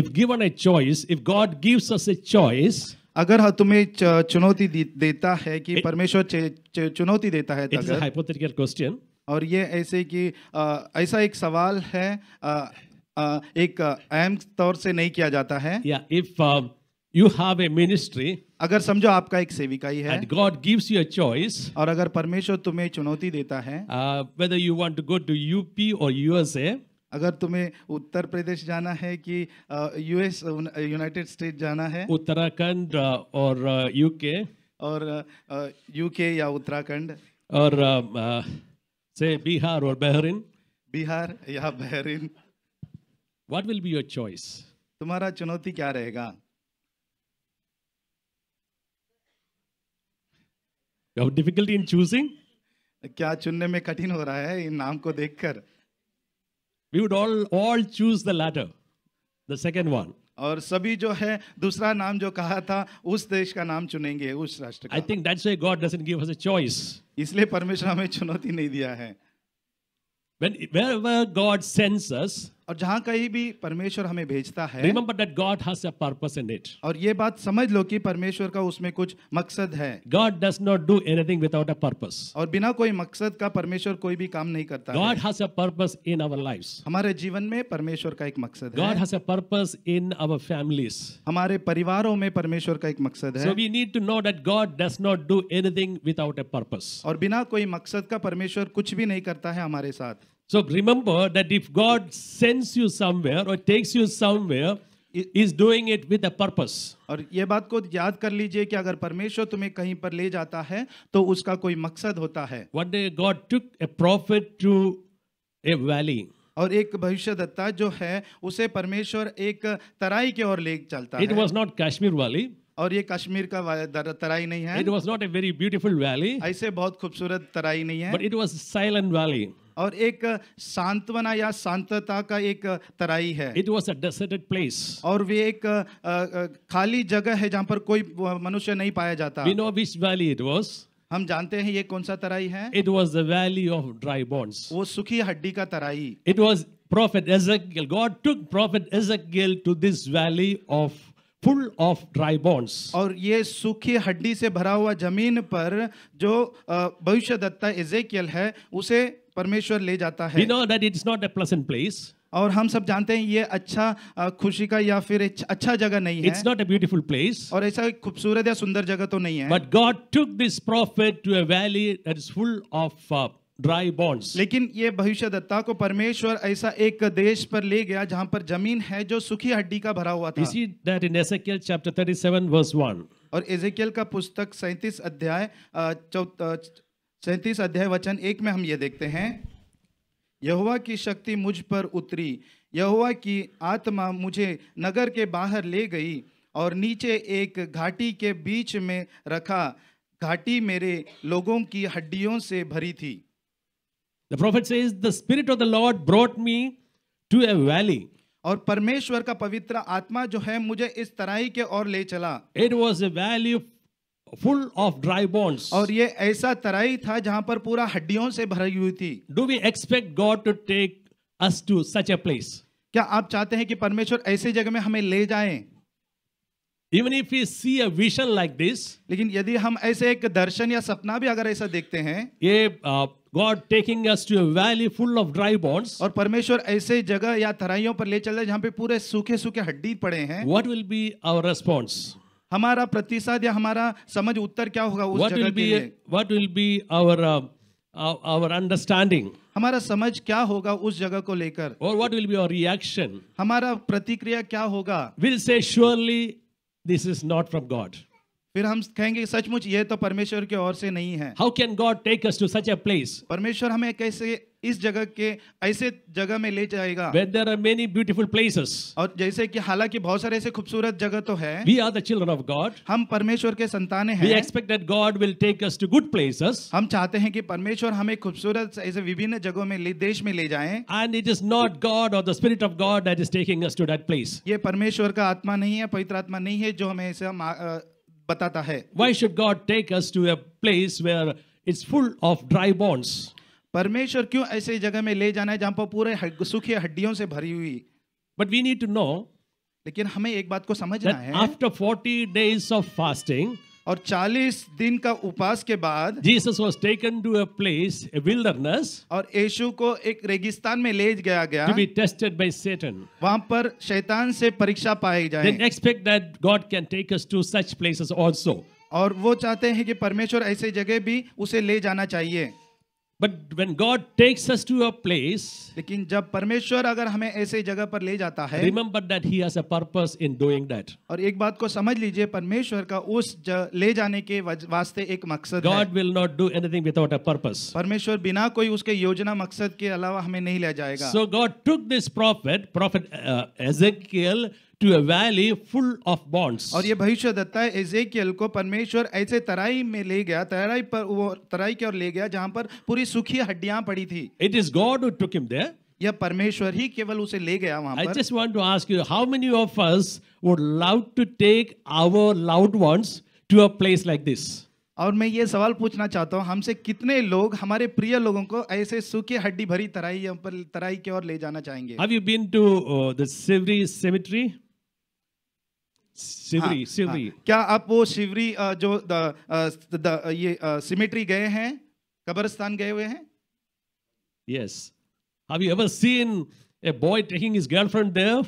if given a choice if god gives us a choice अगर हाँ, तुम्हें चुनौती देता है कि परमेश्वर चुनौती देता है इट्स अ हाइपोथेटिकल क्वेश्चन और ये ऐसे कि ऐसा एक सवाल है एक अहम तौर से नहीं किया जाता है या if you have a ministry अगर समझो आपका एक सेविकाई है God gives you a choice और अगर परमेश्वर तुम्हें चुनौती देता है whether you want to go to UP और यूएसए अगर तुम्हें उत्तर प्रदेश जाना है कि यूएस यूनाइटेड स्टेट जाना है उत्तराखंड और यूके और यूके या उत्तराखंड और से बिहार और बहरीन बिहार या Bahrain what will be your choice तुम्हारा चुनौती क्या रहेगा डिफिकल्टी इन चूजिंग क्या चुनने में कठिन हो रहा है इन नाम को देखकर we would all all choose the latter the second one और सभी जो है दूसरा नाम जो कहा था उस देश का नाम चुनेंगे उस राष्ट्र का I think that's why God doesn't give us a choice इसलिए परमेश्वर हमें चुनौती नहीं दिया है when wherever god sends us और जहाँ कहीं भी परमेश्वर हमें भेजता है Remember that God has a purpose in it. और ये बात समझ लो कि परमेश्वर का उसमें कुछ मकसद है God does not do anything without a purpose. और बिना कोई मकसद का परमेश्वर कोई भी काम नहीं करता God has a purpose in our lives. हमारे जीवन में परमेश्वर का एक मकसद God है God has a purpose in our families. हमारे परिवारों में परमेश्वर का एक मकसद है So we need to know that God does not do anything without a purpose. और बिना कोई मकसद का परमेश्वर कुछ भी नहीं करता है हमारे साथ So remember that if God sends you somewhere or takes you somewhere, is doing it with a purpose. और ये बात को याद कर लीजिए कि अगर परमेश्वर तुम्हें कहीं पर ले जाता है तो उसका कोई मकसद होता है One day God took a prophet to a valley. और एक भविष्यदत्ता जो है उसे परमेश्वर एक तराई की ओर ले चलता It है। was not Kashmir valley. और ये कश्मीर का तराई नहीं है। It was not a very beautiful valley. ऐसे बहुत खूबसूरत तराई नहीं है। But it was silent valley. और एक सांत्वना या शांतता का एक तराई है it was a deserted place और वे एक खाली जगह है जहाँ पर कोई मनुष्य नहीं पाया जाता we know which valley it was हम जानते हैं ये कौन सा तराई है it was the valley of dry bones वो सुखी हड्डी का तराई it was prophet Ezekiel. God took prophet Ezekiel to this valley of full of dry bones. और ये सूखी हड्डी से भरा हुआ जमीन पर जो भविष्य दत्ता एजेकियल है उसे परमेश्वर ले जाता है know that it's not a a place और हम सब जानते हैं ये अच्छा खुशी का या फिर अच्छा जगह नहीं है it's not a beautiful place और ऐसा खूबसूरत या सुंदर जगह तो नहीं है but God took this prophet to a valley that is full of dry bones लेकिन ये भविष्य दत्ता को परमेश्वर ऐसा एक देश पर ले गया जहां पर जमीन है जो सूखी हड्डी का भरा हुआ था इसी that in Ezekiel chapter 37 verse 1 और एजेकियल का पुस्तक 37 अध्याय सैंतीस अध्याय वचन एक में हम ये देखते हैं यहुआ की शक्ति मुझ पर उतरी यहुआ की आत्मा मुझे नगर के बाहर ले गई और नीचे एक घाटी के बीच में रखा घाटी मेरे लोगों की हड्डियों से भरी थी the prophet says the spirit of the Lord brought me to a valley और परमेश्वर का पवित्र आत्मा जो है मुझे इस तराई के ओर ले चला it was a valley full of dry bones और ये ऐसा तराई था जहां पर पूरा हड्डियों से भरी हुई थी do we expect god to take us to such a place क्या आप चाहते हैं कि परमेश्वर ऐसी जगह में हमें ले जाएं Even if we see a vision like this, लेकिन यदि हम ऐसे एक दर्शन या सपना भी अगर ऐसा देखते हैं ये God taking us to valley full of dry bones और परमेश्वर ऐसे जगह या तराइयों पर ले चल रहे जहाँ पे पूरे सूखे सूखे हड्डी पड़े हैं what will be our response हमारा प्रतिशत या हमारा समझ उत्तर क्या होगा उस जगह के लिए what will be our our understanding हमारा समझ क्या होगा उस जगह को लेकर और what will be our reaction हमारा प्रतिक्रिया क्या होगा will say surely this is not from God फिर हम कहेंगे सचमुच ये तो परमेश्वर की ओर से नहीं है how can God take us to such a place परमेश्वर हमें कैसे इस जगह के ऐसे जगह में ले जाएगा where are many beautiful places और जैसे कि हालांकि बहुत सारे ऐसे खूबसूरत जगह तो है we are the children of God हम परमेश्वर के संतान है expect that God will take us to good places हम चाहते हैं कि परमेश्वर हमें खूबसूरत ऐसे विभिन्न जगहों में देश में ले जाए and it is not God और the spirit of God that is taking us to that place ये परमेश्वर का आत्मा नहीं है पवित्र आत्मा नहीं है जो हमें ऐसे बताता है why should God take us to a place where it's full of dry bones परमेश्वर क्यों ऐसे जगह में ले जाना है जहां पर पूरे सूखी हड्डियों से भरी हुई but we need to know लेकिन हमें एक बात को समझना है after forty days of fasting और 40 दिन का उपास के बाद Jesus was taken to a place a wilderness और यीशु को एक रेगिस्तान में ले गया गया टू बी टेस्टेड बाय सैतान वहां पर शैतान से परीक्षा पाई जाए then expect that God can take us to such places also और वो चाहते हैं कि परमेश्वर ऐसे जगह भी उसे ले जाना चाहिए but when God takes us to a place लेकिन जब परमेश्वर अगर हमें ऐसे जगह पर ले जाता है remember that he has a purpose in doing that और एक बात को समझ लीजिए परमेश्वर का उस ले जाने के वास्ते एक मकसद God will not do anything without a purpose परमेश्वर बिना कोई उसके योजना मकसद के अलावा हमें नहीं ले जाएगा so God took this prophet prophet Ezekiel to a valley full of bonds और ये भविष्यद्वक्ता ezekiel ko parmeshwar aise tarai mein le gaya tarai par wo tarai ki aur le gaya jahan par puri sukhi haddiyan padi thi it is god who took him there ya parmeshwar hi keval use le gaya wahan par I just want to ask you how many of us would love to take our loved ones to a place like this और मैं ये सवाल पूछना चाहता हूँ हमसे कितने लोग हमारे प्रिय लोगों को ऐसे सूखे हड्डी भरी तराई पर तराई की ओर ले जाना चाहेंगे Have you been to uh, the cemetery? Shivri हाँ, शिवरी हाँ. क्या आप वो शिवरी जो द, द, ये सिमेट्री गए हैं कब्रस्तान गए हुए हैं yes have you ever seen a boy taking his girlfriend there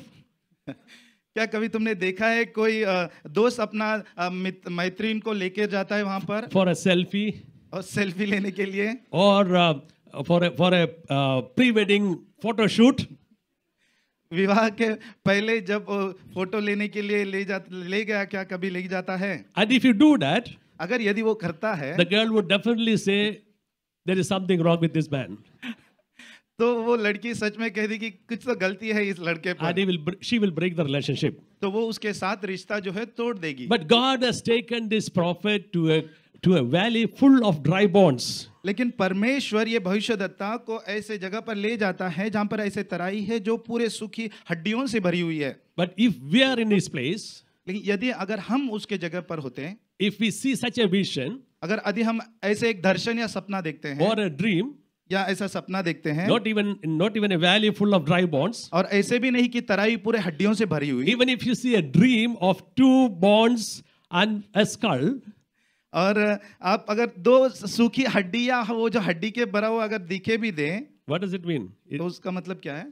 क्या कभी तुमने देखा है कोई दोस्त अपना मैत्रीन को लेके जाता है वहां पर फॉर अ सेल्फी और सेल्फी लेने के लिए और for for a pre wedding photoshoot विवाह के पहले जब फोटो लेने के लिए ले जा ले गया क्या कभी ले जाता है and if you do that अगर यदि वो करता है the girl would definitely say there is something wrong with this man तो वो लड़की सच में कह दी कि कुछ तो गलती है इस लड़के पर and will she will break the relationship तो वो उसके साथ रिश्ता जो है तोड़ देगी but God has taken this prophet to a to a valley full of dry bones लेकिन परमेश्वर ये भविष्यदत्ता को ऐसे जगह पर ले जाता है जहां पर ऐसे तराई है जो पूरे सूखी हड्डियों से भरी हुई है but if we are in this place लेकिन यदि अगर हम उसके जगह पर होते if we see such a vision अगर यदि हम ऐसे एक दर्शन या सपना देखते हैं और ड्रीम या ऐसा सपना देखते हैं not even not even a valley full of dry bones और ऐसे भी नहीं कि तराई पूरे हड्डियों से भरी हुई even if you see a dream of two bones and a skull और आप अगर दो सूखी हड्डी या वो जो हड्डी के बरा हुआ अगर दिखे भी दें व्हाट डज इट मीन तो उसका मतलब क्या है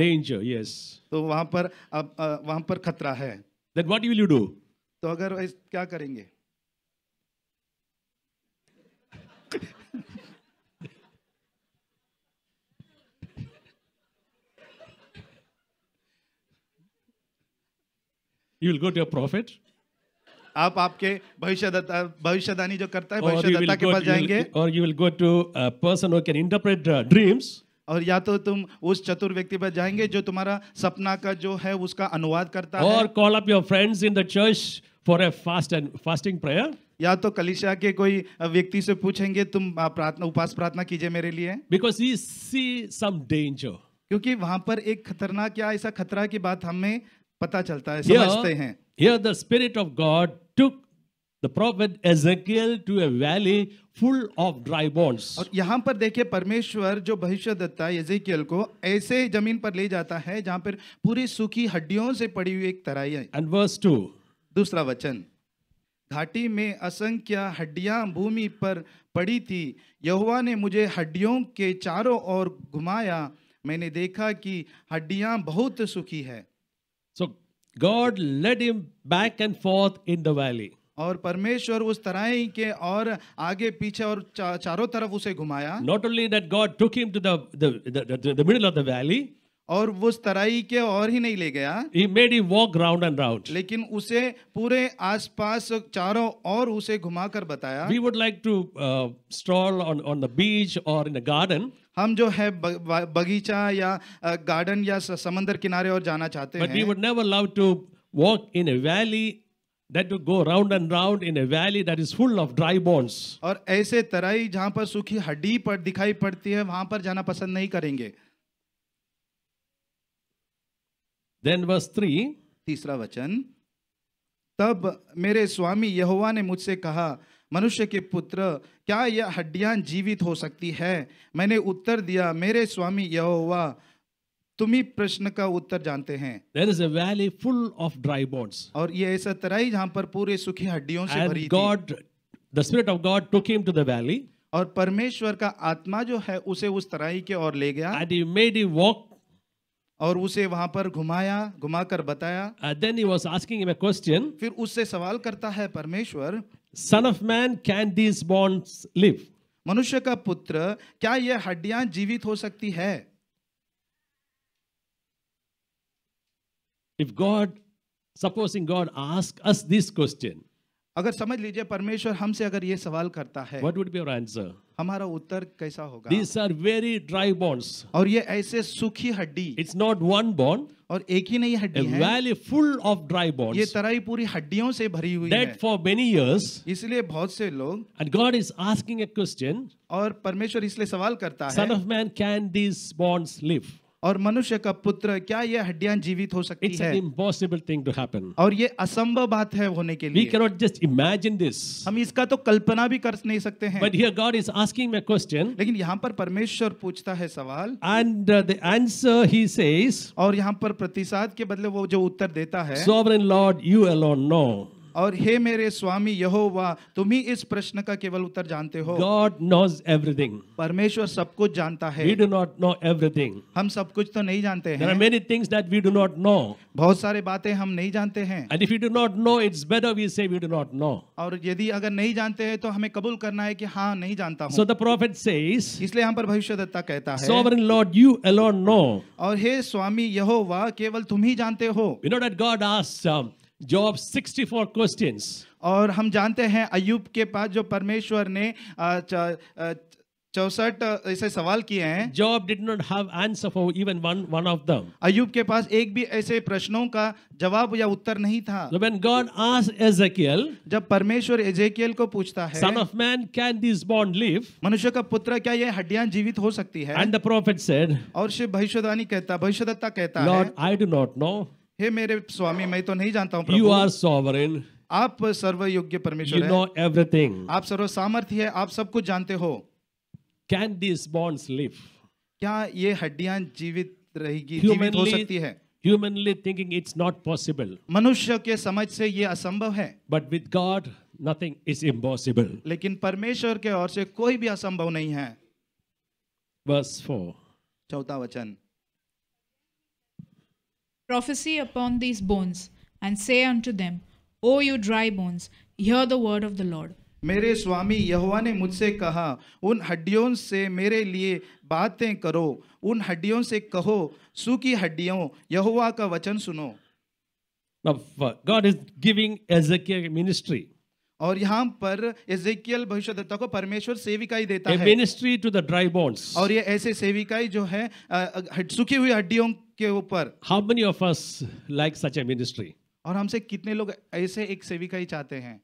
डेंजर यस तो वहां पर अब वहां पर खतरा है then what will you do तो अगर क्या करेंगे you will go to a prophet आप आपके भविष्यदत्ता भविष्यदानी जो करता है भविष्यदाता के पास जाएंगे और you will go to person who can interpret dreams और या तो तुम उस चतुर व्यक्ति पर जाएंगे जो तुम्हारा सपना का जो है उसका अनुवाद करता और है और call up your friends in the church for a fast and fasting prayer या तो कलिशा के कोई व्यक्ति से पूछेंगे तुम प्रार्थना उपास प्रार्थना कीजिए मेरे लिए because he C some danger क्योंकि वहां पर एक खतरनाक या ऐसा खतरा की बात हमें पता चलता है समझते हैं here the spirit of God took the prophet Ezekiel to a valley full of dry bones. और यहाँ पर देखिए परमेश्वर जो भविष्यद्वक्ता Ezekiel को ऐसे जमीन पर ले जाता है जहाँ पर पूरी सूखी हड्डियों से पड़ी हुई एक तराई है And verse two. दूसरा वचन घाटी में असंख्य हड्डियां भूमि पर पड़ी थी यहुआ ने मुझे हड्डियों के चारों ओर घुमाया मैंने देखा कि हड्डियां बहुत सुखी है सो God led him back and forth in the valley. और परमेश्वर उस तरह ही के और आगे पीछे और चा, चारों तरफ उसे घुमाया not only that God took him to the the of the valley और उस तराई के और ही नहीं ले गया he made he walk round and round लेकिन उसे पूरे आसपास चारों और उसे घुमाकर बताया we would like to stroll on on the beach और इन द गार्डन हम जो है बगीचा या गार्डन या समंदर किनारे और जाना चाहते हैं we would never love to walk in a valley that to go round and round in a valley that is full of dry bones और ऐसे तराई जहां पर सूखी हड्डी पर दिखाई पड़ती है वहां पर जाना पसंद नहीं करेंगे then verse 3 तीसरा वचन तब मेरे स्वामी यहोवा ने मुझसे कहा मनुष्य के पुत्र क्या यह हड्डियां जीवित हो सकती है मैंने उत्तर दिया मेरे स्वामी यहोवा तुम ही प्रश्न का उत्तर जानते हैं there is a valley full of dry bones और ये ऐसा तराई जहां पर पूरे सुखी हड्डियों से भरी God the spirit of God took him to the valley और परमेश्वर का आत्मा जो है उसे उस तराई के ओर ले गया and he made he walk और उसे वहां पर घुमाया घुमाकर बताया then he was asking him a question फिर उससे सवाल करता है परमेश्वर son of man can these bones live मनुष्य का पुत्र क्या यह हड्डियां जीवित हो सकती है if God supposing God ask us this question अगर समझ लीजिए परमेश्वर हमसे अगर ये सवाल करता है वट वुड बी आंसर हमारा उत्तर कैसा होगा these are very dry bones और ये ऐसे सूखी हड्डी इट्स नॉट वन बॉन्ड और एक ही नहीं हड्डी है valley full of dry bones ये तराई पूरी हड्डियों से भरी हुई दैट फॉर मेनी इयर्स इसलिए बहुत से लोग and God is asking a question और परमेश्वर इसलिए सवाल करता है son of man can this bones live और मनुष्य का पुत्र क्या ये हड्डियां जीवित हो सकती है इम्पॉसिबल थिंग टू हैपन और ये असंभव बात है होने के लिए वी जस्ट इमेजिन दिस हम इसका तो कल्पना भी कर नहीं सकते हैं but here God is asking a question लेकिन यहाँ पर परमेश्वर पूछता है सवाल and the answer he says और यहाँ पर प्रतिसाद के बदले वो जो उत्तर देता है Sovereign Lord you alone know और हे मेरे स्वामी यहोवा तुम ही इस प्रश्न का केवल उत्तर जानते हो गॉड नोज एवरीथिंग परमेश्वर सब कुछ जानता है we do not know everything हम सब कुछ तो नहीं जानते हैं there are many things that we do not know बहुत सारे बातें हम नहीं जानते हैं and if you do not know it's better we say we do not know और यदि अगर नहीं जानते हैं तो हमें कबूल करना है कि हाँ नहीं जानता हूं सो द प्रोफेट सेज इसलिए हम पर भविष्यवक्ता कहता है Sovereign Lord you alone know और हे स्वामी यहोवा केवल तुम ही जानते हो you know that God asked Job 64 questions और हम जानते हैं अयुब के पास जो परमेश्वर ने चौसठ ऐसे सवाल किए हैं Job did not have answer for even one one of them Ayub के पास एक भी ऐसे प्रश्नों का जवाब या उत्तर नहीं था व्हेन गॉड आस्क्ड एजेकियल जब परमेश्वर एजेकियल को पूछता है son of man can this bone live मनुष्य का पुत्र क्या ये हड्डियां जीवित हो सकती है एंड द प्रोफेट सेड और शिव भविष्यवाणी कहता भविष्यदत्ता कहता है Lord I do not know हे मेरे स्वामी मैं तो नहीं जानता हूँ यू आर सॉवरेन आप सर्वयोग्य परमेश्वर नो एवरीथिंग आप सर्व सामर्थ्य है आप सब कुछ जानते हो कैन दिस बॉन्ड्स लिव क्या ये हड्डियां जीवित रहेगी जीवित हो सकती है humanly thinking it's not possible मनुष्य के समझ से ये असंभव है but with god nothing is impossible लेकिन परमेश्वर के ओर से कोई भी असंभव नहीं है verse 4 चौथा वचन prophesy upon these bones, and say unto them, O you dry bones, hear the word of the Lord. मेरे स्वामी यहोवा ने मुझसे कहा उन हड्डियों से मेरे लिए बातें करो उन हड्डियों से कहो सूखी हड्डियों यहोवा का वचन सुनो Now, God is giving Ezekiel ministry. और यहाँ पर एजेकियल भविष्यद्वक्ता को परमेश्वर सेविकाई देता है ministry to the dry bones और ये ऐसे सेविकाई जो है सूखी हुई हड्डियों के ऊपर how many of us like such a ministry और हमसे कितने लोग ऐसे एक सेविकाई चाहते हैं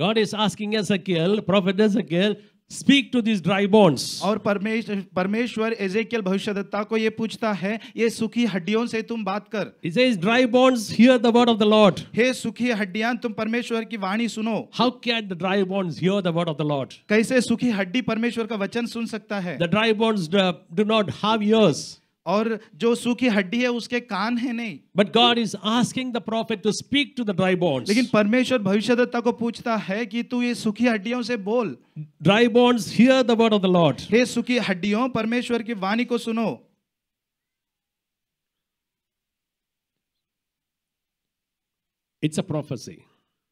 God is asking Ezekiel, prophet Ezekiel, speak to this dry bones और परमेश्वर परमेश्वर एजेकियल भविष्यदत्ता को ये पूछता है ये सूखी हड्डियों से तुम बात कर is is dry bones hear the word of the Lord हे सूखी हड्डियां तुम परमेश्वर की वाणी सुनो how can the dry bones hear the word of the Lord कैसे सूखी हड्डी परमेश्वर का वचन सुन सकता है the dry bones do not have ears और जो सूखी हड्डी है उसके कान है नहीं but God is asking the prophet to speak to the dry bones लेकिन परमेश्वर दत्ता को पूछता है कि तू ये सूखी हड्डियों से बोल dry bones hear the word of the Lord हे सूखी हड्डियों परमेश्वर की वाणी को सुनो इट्स अ प्रोफेसी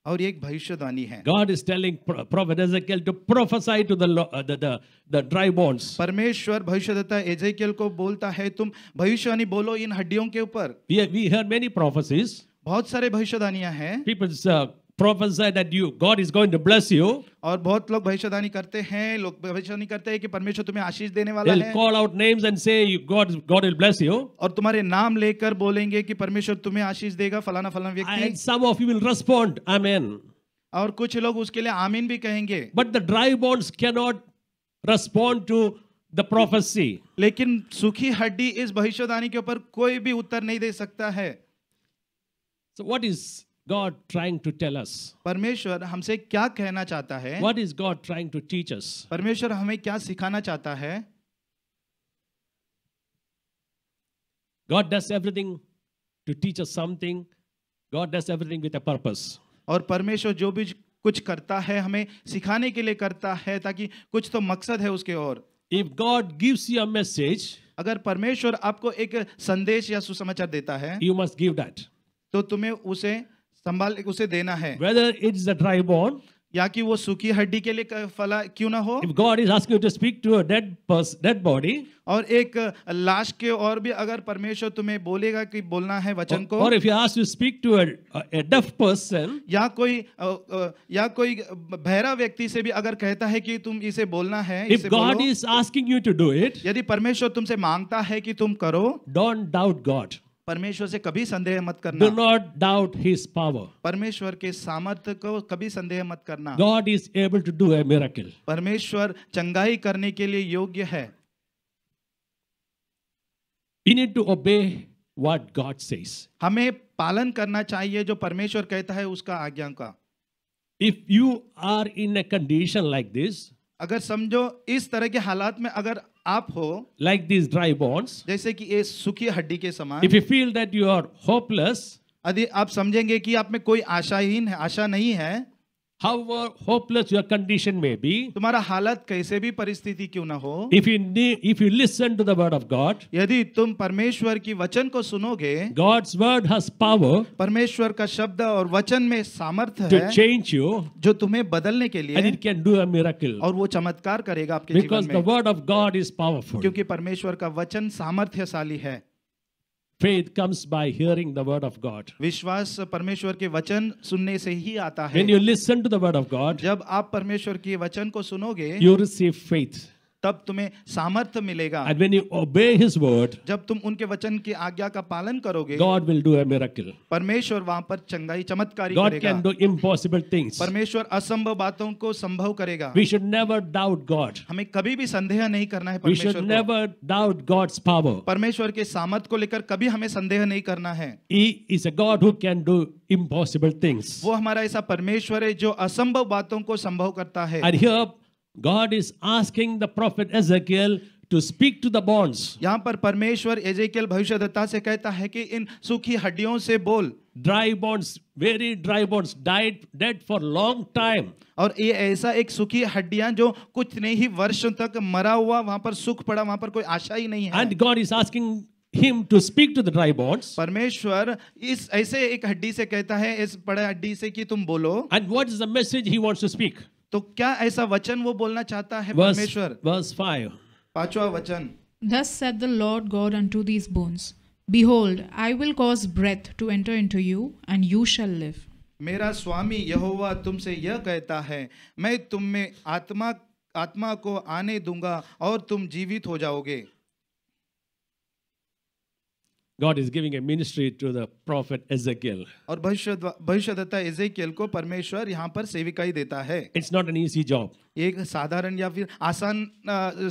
और एक भविष्यवाणी है God is telling prophet Ezekiel to prophesy to the the dry bones परमेश्वर भविष्यदत्ता एजेकेल को बोलता है तुम भविष्यवाणी बोलो इन हड्डियों के ऊपर वी हियर मेनी प्रोफेसीज बहुत सारे भविष्यवाणियां हैं peoples prophesy that you God is going to bless you. aur bahut log भविष्यवाणी karte hain log भविष्यवाणी karte hain ki parmeshwar tumhe aashish dene wala hai call out names and say God God will bless you. aur tumhare naam lekar bolenge ki parmeshwar tumhe aashish dega falana falana vyakti And some of you will respond amen. aur kuch log uske liye amen bhi kahenge But the dry bones cannot respond to the prophecy. lekin sukhi haddi is भविष्यवाणी ke upar koi bhi uttar nahi de sakta hai So what is God trying to tell us? परमेश्वर हमसे क्या कहना चाहता है What is God trying to teach us? परमेश्वर हमें क्या सिखाना चाहता है God does everything to teach us something. God does everything with a purpose. और परमेश्वर जो भी कुछ करता है हमें सिखाने के लिए करता है ताकि कुछ तो मकसद है उसके और if God gives you a message अगर परमेश्वर आपको एक संदेश या सुसमाचार देता है यू मस्ट गिव दैट तो तुम्हें उसे संभाल उसे देना है whether it is the dry bone या कि वो सूखी हड्डी के लिए फला क्यों ना हो God is asking to speak to a dead person dead body और एक लाश के और भी अगर परमेश्वर तुम्हें बोलेगा कि बोलना है वचन को और if you ask to speak to a deaf person या कोई या कोई बहरा व्यक्ति से भी अगर कहता है कि तुम इसे बोलना है if God is asking you to do it यदि परमेश्वर तुमसे मांगता है कि तुम करो डोंट डाउट गॉड परमेश्वर से कभी संदेह मत करना do not doubt his power परमेश्वर के सामर्थ्य को कभी संदेह मत करना God is able to do a परमेश्वर चंगाई करने के लिए योग्य है you need to obey what God says हमें पालन करना चाहिए जो परमेश्वर कहता है उसका आज्ञा का if you are in a condition like this अगर समझो इस तरह के हालात में अगर आप हो लाइक दिस ड्राई बोन्स जैसे कि ये सूखी हड्डी के समान if you feel that you are hopeless यदि आप समझेंगे कि आप में कोई आशाहीन है आशा नहीं है However hopeless your condition may be. तुम्हारा हालत कैसे भी परिस्थिति क्यों ना हो If you if you listen to the word of God. यदि तुम परमेश्वर की वचन को सुनोगे God's word has power. परमेश्वर का शब्द और वचन में सामर्थ्य है. To change you. जो तुम्हें बदलने के लिए. And it can do a miracle. और वो चमत्कार करेगा आपके जीवन में. Because the word of God is powerful. क्योंकि परमेश्वर का वचन सामर्थ्यशाली है. Faith comes by hearing the word of God. विश्वास परमेश्वर के वचन सुनने से ही आता है When you listen to the word of God, जब आप परमेश्वर के वचन को सुनोगे, you receive faith. तब तुम्हें सामर्थ्य मिलेगा And when you obey his word, जब तुम उनके वचन की आज्ञा का पालन करोगे गॉड विल डू मेरा परमेश्वर वहां पर चंगाई चमत्कारी God करेगा। can do impossible things. परमेश्वर असंभव बातों को संभव करेगा We should never doubt God. हमें कभी भी संदेह नहीं करना है परमेश्वर We should को। never doubt God's परमेश्वर के सामर्थ को लेकर कभी हमें संदेह नहीं करना है He is a God who can do impossible things. वो हमारा ऐसा परमेश्वर है जो असंभव बातों को संभव करता है And here, God is asking the prophet Ezekiel to speak to the bones. यहाँ पर परमेश्वर एजेकियल भविष्यद्वक्ता से कहता है कि इन सूखी हड्डियों से बोल Dry bones, very dry bones, died dead for long time. और ये ऐसा एक सूखी हड्डियाँ जो कुछ नहीं ही वर्षों तक मरा हुआ वहाँ पर सूख पड़ा वहाँ पर कोई आशा ही नहीं है And God is asking. him to speak to the dry bones parmeshwar is aise ek haddi se kehta hai is बड़े haddi se ki tum bolo and what is the message he wants to speak तो क्या ऐसा वचन वो बोलना चाहता है परमेश्वर वर्स 5 पांचवा वचन Thus said the Lord God unto these bones Behold I will cause breath to enter into you and you shall live मेरा स्वामी यहोवा तुमसे यह कहता है मैं तुम में आत्मा आत्मा को आने दूंगा और तुम जीवित हो जाओगे God is giving a ministry to the prophet Ezekiel. और भविष्य भविष्यदत्ता इजेकियल को परमेश्वर यहाँ पर सेविकाई देता है It's not an easy job. एक साधारण या फिर आसान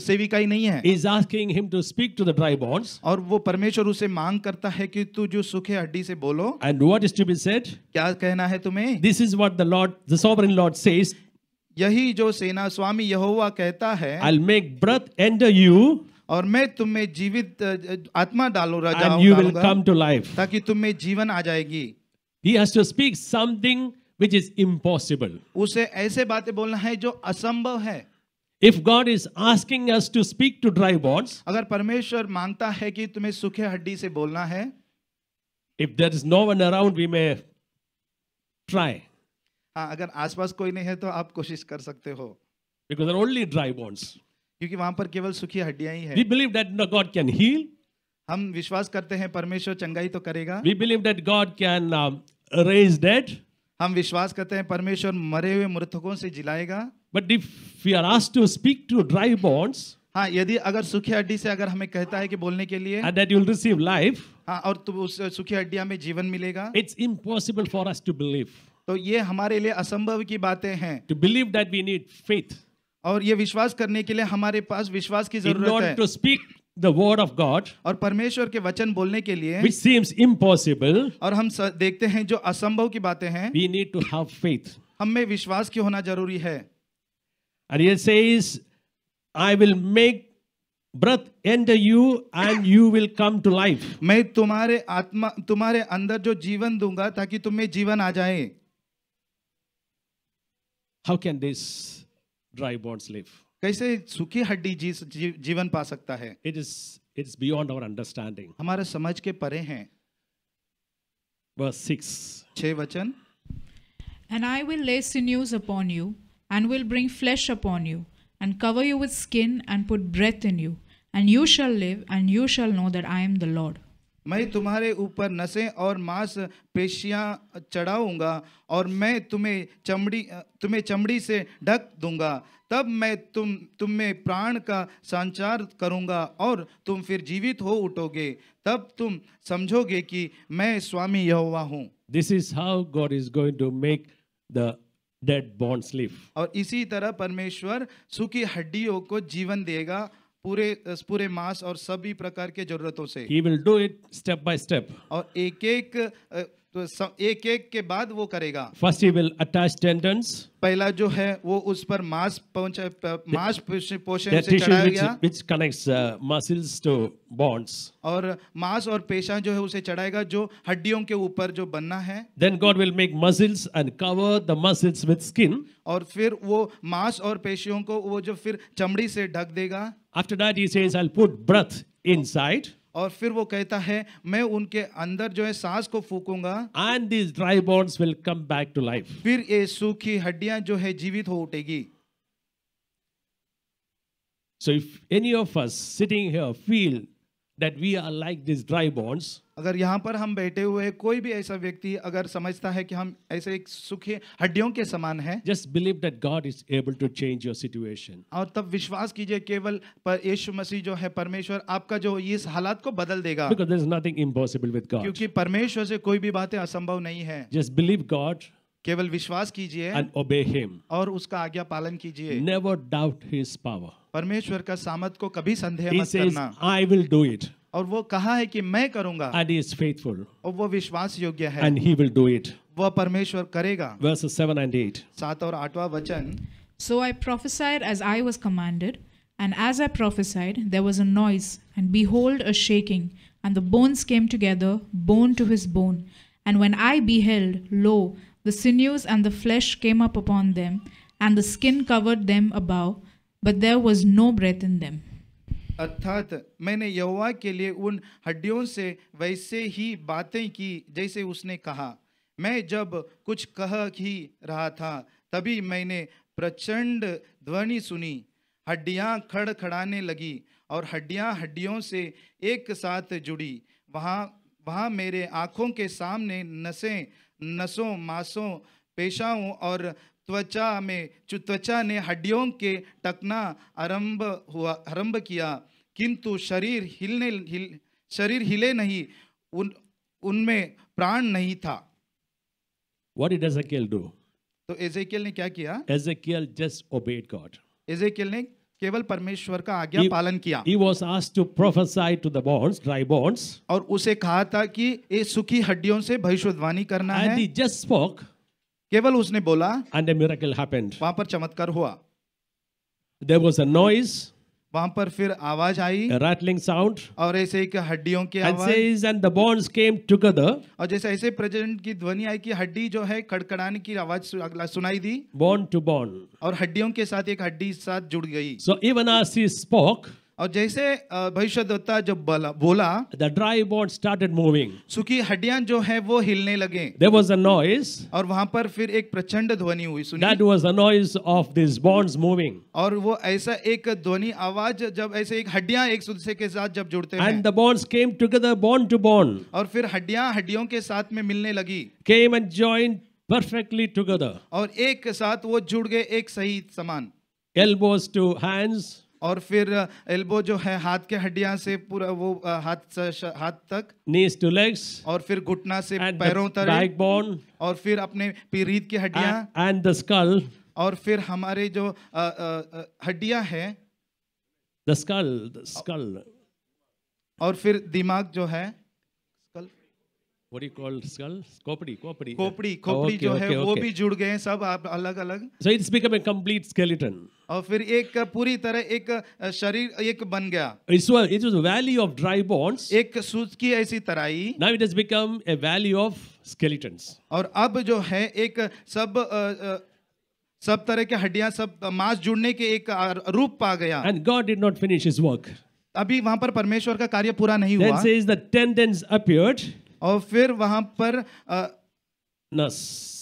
सेविकाई नहीं है He's asking him to speak to the dry bones. और वो परमेश्वर उसे मांग करता है कि तू जो सूखे हड्डी से बोलो And what is to be said? क्या कहना है तुम्हें This is what the Lord, the sovereign Lord says. यही जो सेना स्वामी यहोवा कहता है I'll make breath enter you. और मैं तुम्हें जीवित आत्मा डालू राजा and you will come to life ताकि तुम्हें जीवन आ जाएगी he has to speak something which is impossible उसे ऐसे बातें बोलना है जो असंभव है If God is asking us to speak to dry bones, अगर परमेश्वर मांगता है कि तुम्हें सूखे हड्डी से बोलना है if there is no one around we may try हाँ अगर आसपास कोई नहीं है तो आप कोशिश कर सकते हो because there are only dry bones क्योंकि वहां पर केवल सुखी हड्डियां ही है we believe that God can heal हम विश्वास करते हैं परमेश्वर चंगाई तो करेगा we believe that God can raise dead हम विश्वास करते हैं परमेश्वर मरे हुए मृतकों से जिलाएगा but if we are asked to speak to dry bones हाँ यदि अगर सुखी हड्डी से अगर हमें कहता है कि बोलने के लिए that you will receive life हाँ और तो उस सुखी हड्डी में जीवन मिलेगा it's impossible for us to believe तो ये हमारे लिए असंभव की बातें हैं to believe that we need faith और ये विश्वास करने के लिए हमारे पास विश्वास की जरूरत है to speak the word of god और परमेश्वर के वचन बोलने के लिए which seems impossible और हम देखते हैं जो असंभव की बातें हैं we need to have faith हम में विश्वास की होना जरूरी है मैं तुम्हारे आत्मा तुम्हारे अंदर जो जीवन दूंगा ताकि तुम्हें जीवन आ जाए how can this dry bones live. कैसे सूखी हड्डी जी, जी, जीवन पा सकता है it is it is beyond our understanding हमारे समझ के परे हैं वर्स 6 6 वचन and I will lay sinews upon you and will bring flesh upon you and cover you with skin and put breath in you and you shall live and you shall know that I am the Lord मैं तुम्हारे ऊपर नसें और मांस पेशियाँ चढ़ाऊंगा और मैं तुम्हें चमड़ी तुम्हें चमड़ी से ढक दूंगा तब मैं तुम तुम में प्राण का संचार करूंगा और तुम फिर जीवित हो उठोगे तब तुम समझोगे कि मैं स्वामी यहोवा हूँ this is how God is going to make the dead bone live और इसी तरह परमेश्वर सुखी हड्डियों को जीवन देगा पूरे पूरे मास और सभी प्रकार के जरूरतों से he will do it step by step और एक एक तो एक एक के बाद वो करेगा first he will attach tendons पहला जो है वो उस पर मास पहुंचा मास पोषण से चढ़ाया गया which connects muscles to bones और मास और पेशा जो है उसे चढ़ाएगा जो हड्डियों के ऊपर जो बनना है then God will make muscles and cover the muscles with skin और फिर वो मास और पेशियों को वो जो फिर चमड़ी से ढक देगा After that he says, I'll put breath inside. और फिर वो कहता है मैं उनके अंदर जो है सांस को फूकूंगा and this dry bones will come back to life फिर ये सूखी हड्डियां जो है जीवित हो उठेगी so if any of us sitting here feel that we are like these dry bones. agar yahan par hum baithe hue koi bhi aisa vyakti agar samajhta hai ki hum aise ek sukhe haddiyon ke saman हैं just believe that God is able to change your situation. aur tab vishwas kijiye keval par yeshu masi jo hai parmeshwar aapka jo is halat ko badal dega Because there is nothing impossible with God. kyunki parmeshwar se koi bhi बातें asambhav nahi hai Just believe God. केवल विश्वास कीजिए और उसका आज्ञा पालन कीजिए never doubt his power परमेश्वर का सामर्थ को कभी संदेह मत करना आई विल डू इट और वो कहा है कि मैं करूंगा एंड ही इज फेथफुल और वो विश्वास योग्य है and he will do it वह परमेश्वर करेगा वर्स 7 एंड 8 सात और आठवां वचन so I prophesied as I was commanded and as I prophesied there was a noise and behold a shaking and the bones came together bone to his bone and when I beheld lo the sinews and the flesh came up upon them and the skin covered them about but there was no breath in them. अर्थात मैंने यहोवा के लिए उन हड्डियों से वैसे ही बातें की जैसे उसने कहा मैं जब कुछ कह ही रहा था तभी मैंने प्रचंड ध्वनि सुनी हड्डियां खड़खड़ाने लगी और हड्डियां हड्डियों से एक साथ जुड़ी वहां वहां मेरे आंखों के सामने नसें नसों मांसों पेशाओं और त्वचा में जो त्वचा ने हड्डियों के टकना आरंभ हुआ आरंभ किया किंतु शरीर हिलने हिल शरीर हिले नहीं उन उनमें प्राण नहीं था What did Ezekiel do? तो एजेकियल ने क्या किया Ezekiel just obeyed God. Ezekiel ने केवल परमेश्वर का आज्ञा पालन किया He was asked to prophesy to the bones, dry bones. और उसे कहा था कि ये सूखी हड्डियों से भविष्यवाणी करना And है. And he just spoke. केवल उसने बोला एंड ए मिरेकल हैपेंड वहां पर चमत्कार हुआ देयर वाज अ नॉइज वहां पर फिर आवाज आई रैटलिंग साउंड और ऐसे एक हड्डियों की आवाज and the bones came together और जैसे ऐसे प्रेजेंट की ध्वनि आई कि हड्डी जो है खड़खड़ाने की आवाज सुनाई दी बोन टू बोन और हड्डियों के साथ एक हड्डी साथ जुड़ गई so even us he spoke और जैसे दत्ता जब बोला the dry bone started moving सुखी हड्डियां जो है वो हिलने लगे देर वॉज अ नॉइज और वहां पर फिर एक प्रचंड ध्वनि हुई सुनी that was a noise of this bones moving और वो ऐसा एक ध्वनि आवाज जब ऐसे एक हड्डियां एक दूसरे के साथ जब जुड़ते हैं and the bones came together bone to bone और फिर हड्डियां हड्डियों के साथ में मिलने लगी came and join perfectly together और एक साथ वो जुड़ गए एक सही समान एल्बोज टू हैंड्स और फिर एल्बो जो है हाथ के हड्डिया से पूरा वो हाथ हाथ तक नीस टू लेग्स और फिर घुटना से पैरों तक बोन और फिर अपने पीरीत की हड्डिया एंड द स्कल और फिर हमारे जो हड्डिया है द स्कल the और फिर दिमाग जो है what do you call skulls? Kopdi, kopdi. Kopdi, kopdi जो है वो भी जुड़ गए हैं सब आप अलग अलग. So it's become a complete skeleton. और फिर एक पूरी तरह एक शरीर एक बन गया. It was it was a valley of dry bones. एक सूज की ऐसी तराई. Now it has become a valley of skeletons. और अब जो है एक सब सब तरह के हड्डियां सब मांस जुड़ने के एक रूप पा गया. And God did not finish His work. अभी वहां पर परमेश्वर का कार्य पूरा नहीं हुआ. Then says the tendons appeared. और फिर वहां पर नस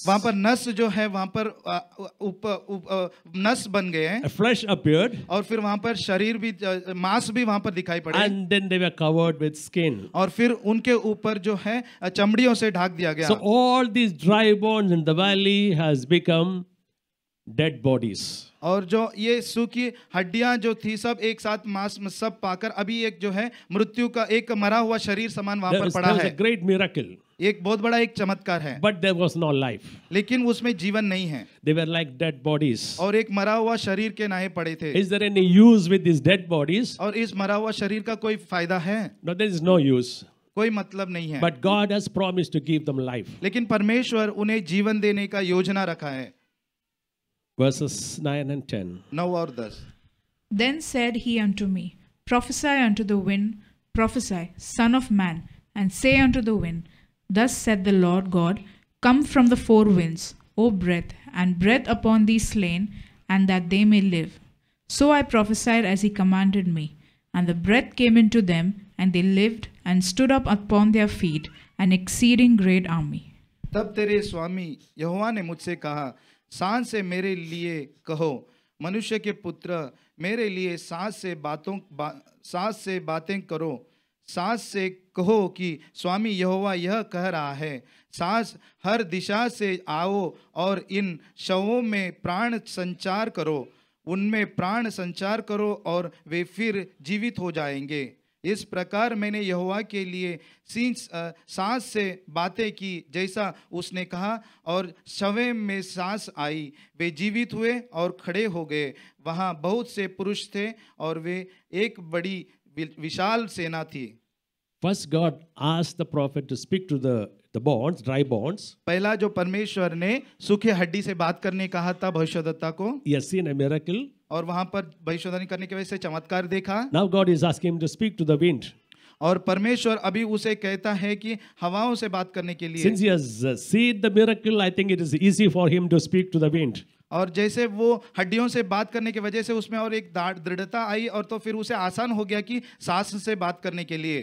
वहां पर नस जो है वहां पर उप, उप, नस बन गए हैं फ्लैश अपीयर्ड और फिर वहां पर शरीर भी मांस भी वहां पर दिखाई पड़ा and then they were covered with skin और फिर उनके ऊपर जो है चमड़ियों से ढाक दिया गया so all this dry bones in the valley has become dead bodies और जो ये सूखी हड्डियां जो थी सब एक साथ मांस में सब पाकर अभी एक जो है मृत्यु का एक मरा हुआ शरीर समान वहां पर पड़ा है ग्रेट मिराकल एक बहुत बड़ा एक चमत्कार है but there was not life लेकिन उसमें जीवन नहीं है they were like dead bodies और एक मरा हुआ शरीर के नाहे पड़े थे is there any use with this dead bodies और इस मरा हुआ शरीर का कोई फायदा है no there is no use कोई मतलब नहीं है but God has promised to give them life लेकिन परमेश्वर उन्हें जीवन देने का योजना रखा है Verses 9 and 10. Now are thus. Then said he unto me, Prophesy unto the wind, prophesy, Son of man, and say unto the wind, Thus said the Lord God, Come from the four winds, O breath, and breath upon these slain, and that they may live. So I prophesied as he commanded me, and the breath came into them, and they lived, and stood up upon their feet, an exceeding great army. तब तेरे स्वामी यहोवा ने मुझसे कहा सांस से मेरे लिए कहो मनुष्य के पुत्र मेरे लिए सांस से बातों बा, सांस से बातें करो सांस से कहो कि स्वामी यहोवा यह कह रहा है सांस हर दिशा से आओ और इन शवों में प्राण संचार करो उनमें प्राण संचार करो और वे फिर जीवित हो जाएंगे इस प्रकार मैंने यहोवा के लिए सांस से बातें की जैसा उसने कहा और शवे में सांस आई वे जीवित हुए और खड़े हो गए वहाँ बहुत से पुरुष थे और वे एक बड़ी विशाल सेना थी First God asked the prophet to speak to the the bones, dry bones. पहला जो परमेश्वर ने सूखे हड्डी से बात करने कहा था भविष्यदत्ता को. He has seen a miracle. और वहां पर भविष्यवाणी करने की वजह से चमत्कार देखा now God is asking to speak to the wind और परमेश्वर अभी उसे कहता है कि हवाओं से बात करने के लिए since he has seen the miracle I think it is easy for him to speak to the wind और जैसे वो हड्डियों से बात करने की वजह से उसमें और एक दृढ़ता आई और तो फिर उसे आसान हो गया कि सांस से बात करने के लिए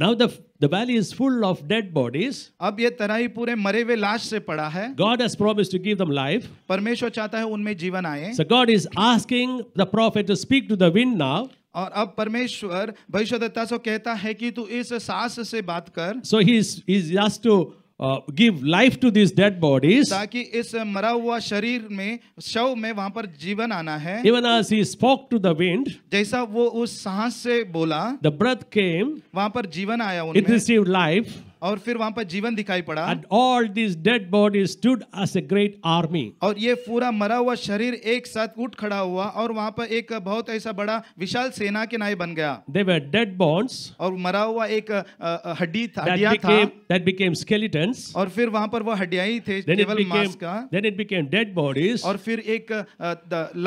Now the the valley is full of dead bodies. अब ये तराई पूरे मरे हुए लाश से पड़ा है. God has promised to give them life. परमेश्वर चाहता है उनमें जीवन आए. So God is asking the prophet to speak to the wind now. और अब परमेश्वर भविष्यदत्ता से कहता है कि तू इस सांस से बात कर. So he is he is asked to give life to this dead bodies ताकि इस मरा हुआ शरीर में शव में वहां पर जीवन आना है even as he spoke to the wind जैसा वो उस सांस से बोला द ब्रेथ केम वहां पर जीवन आया उन्हें इट रिसीव लाइफ और फिर वहां पर जीवन दिखाई पड़ा and all this dead body stood as a great army और ये पूरा मरा हुआ शरीर एक साथ उठ खड़ा हुआ और वहां पर एक बहुत ऐसा बड़ा विशाल सेना के नाई बन गया दे वर डेड बोन्स और मरा हुआ एक हड्डी था हड्डियां था दैट बिकेम स्केलेटन्स और फिर वहां पर वो हड्डियां ही थे केवल मांस का then it became dead bodies और फिर एक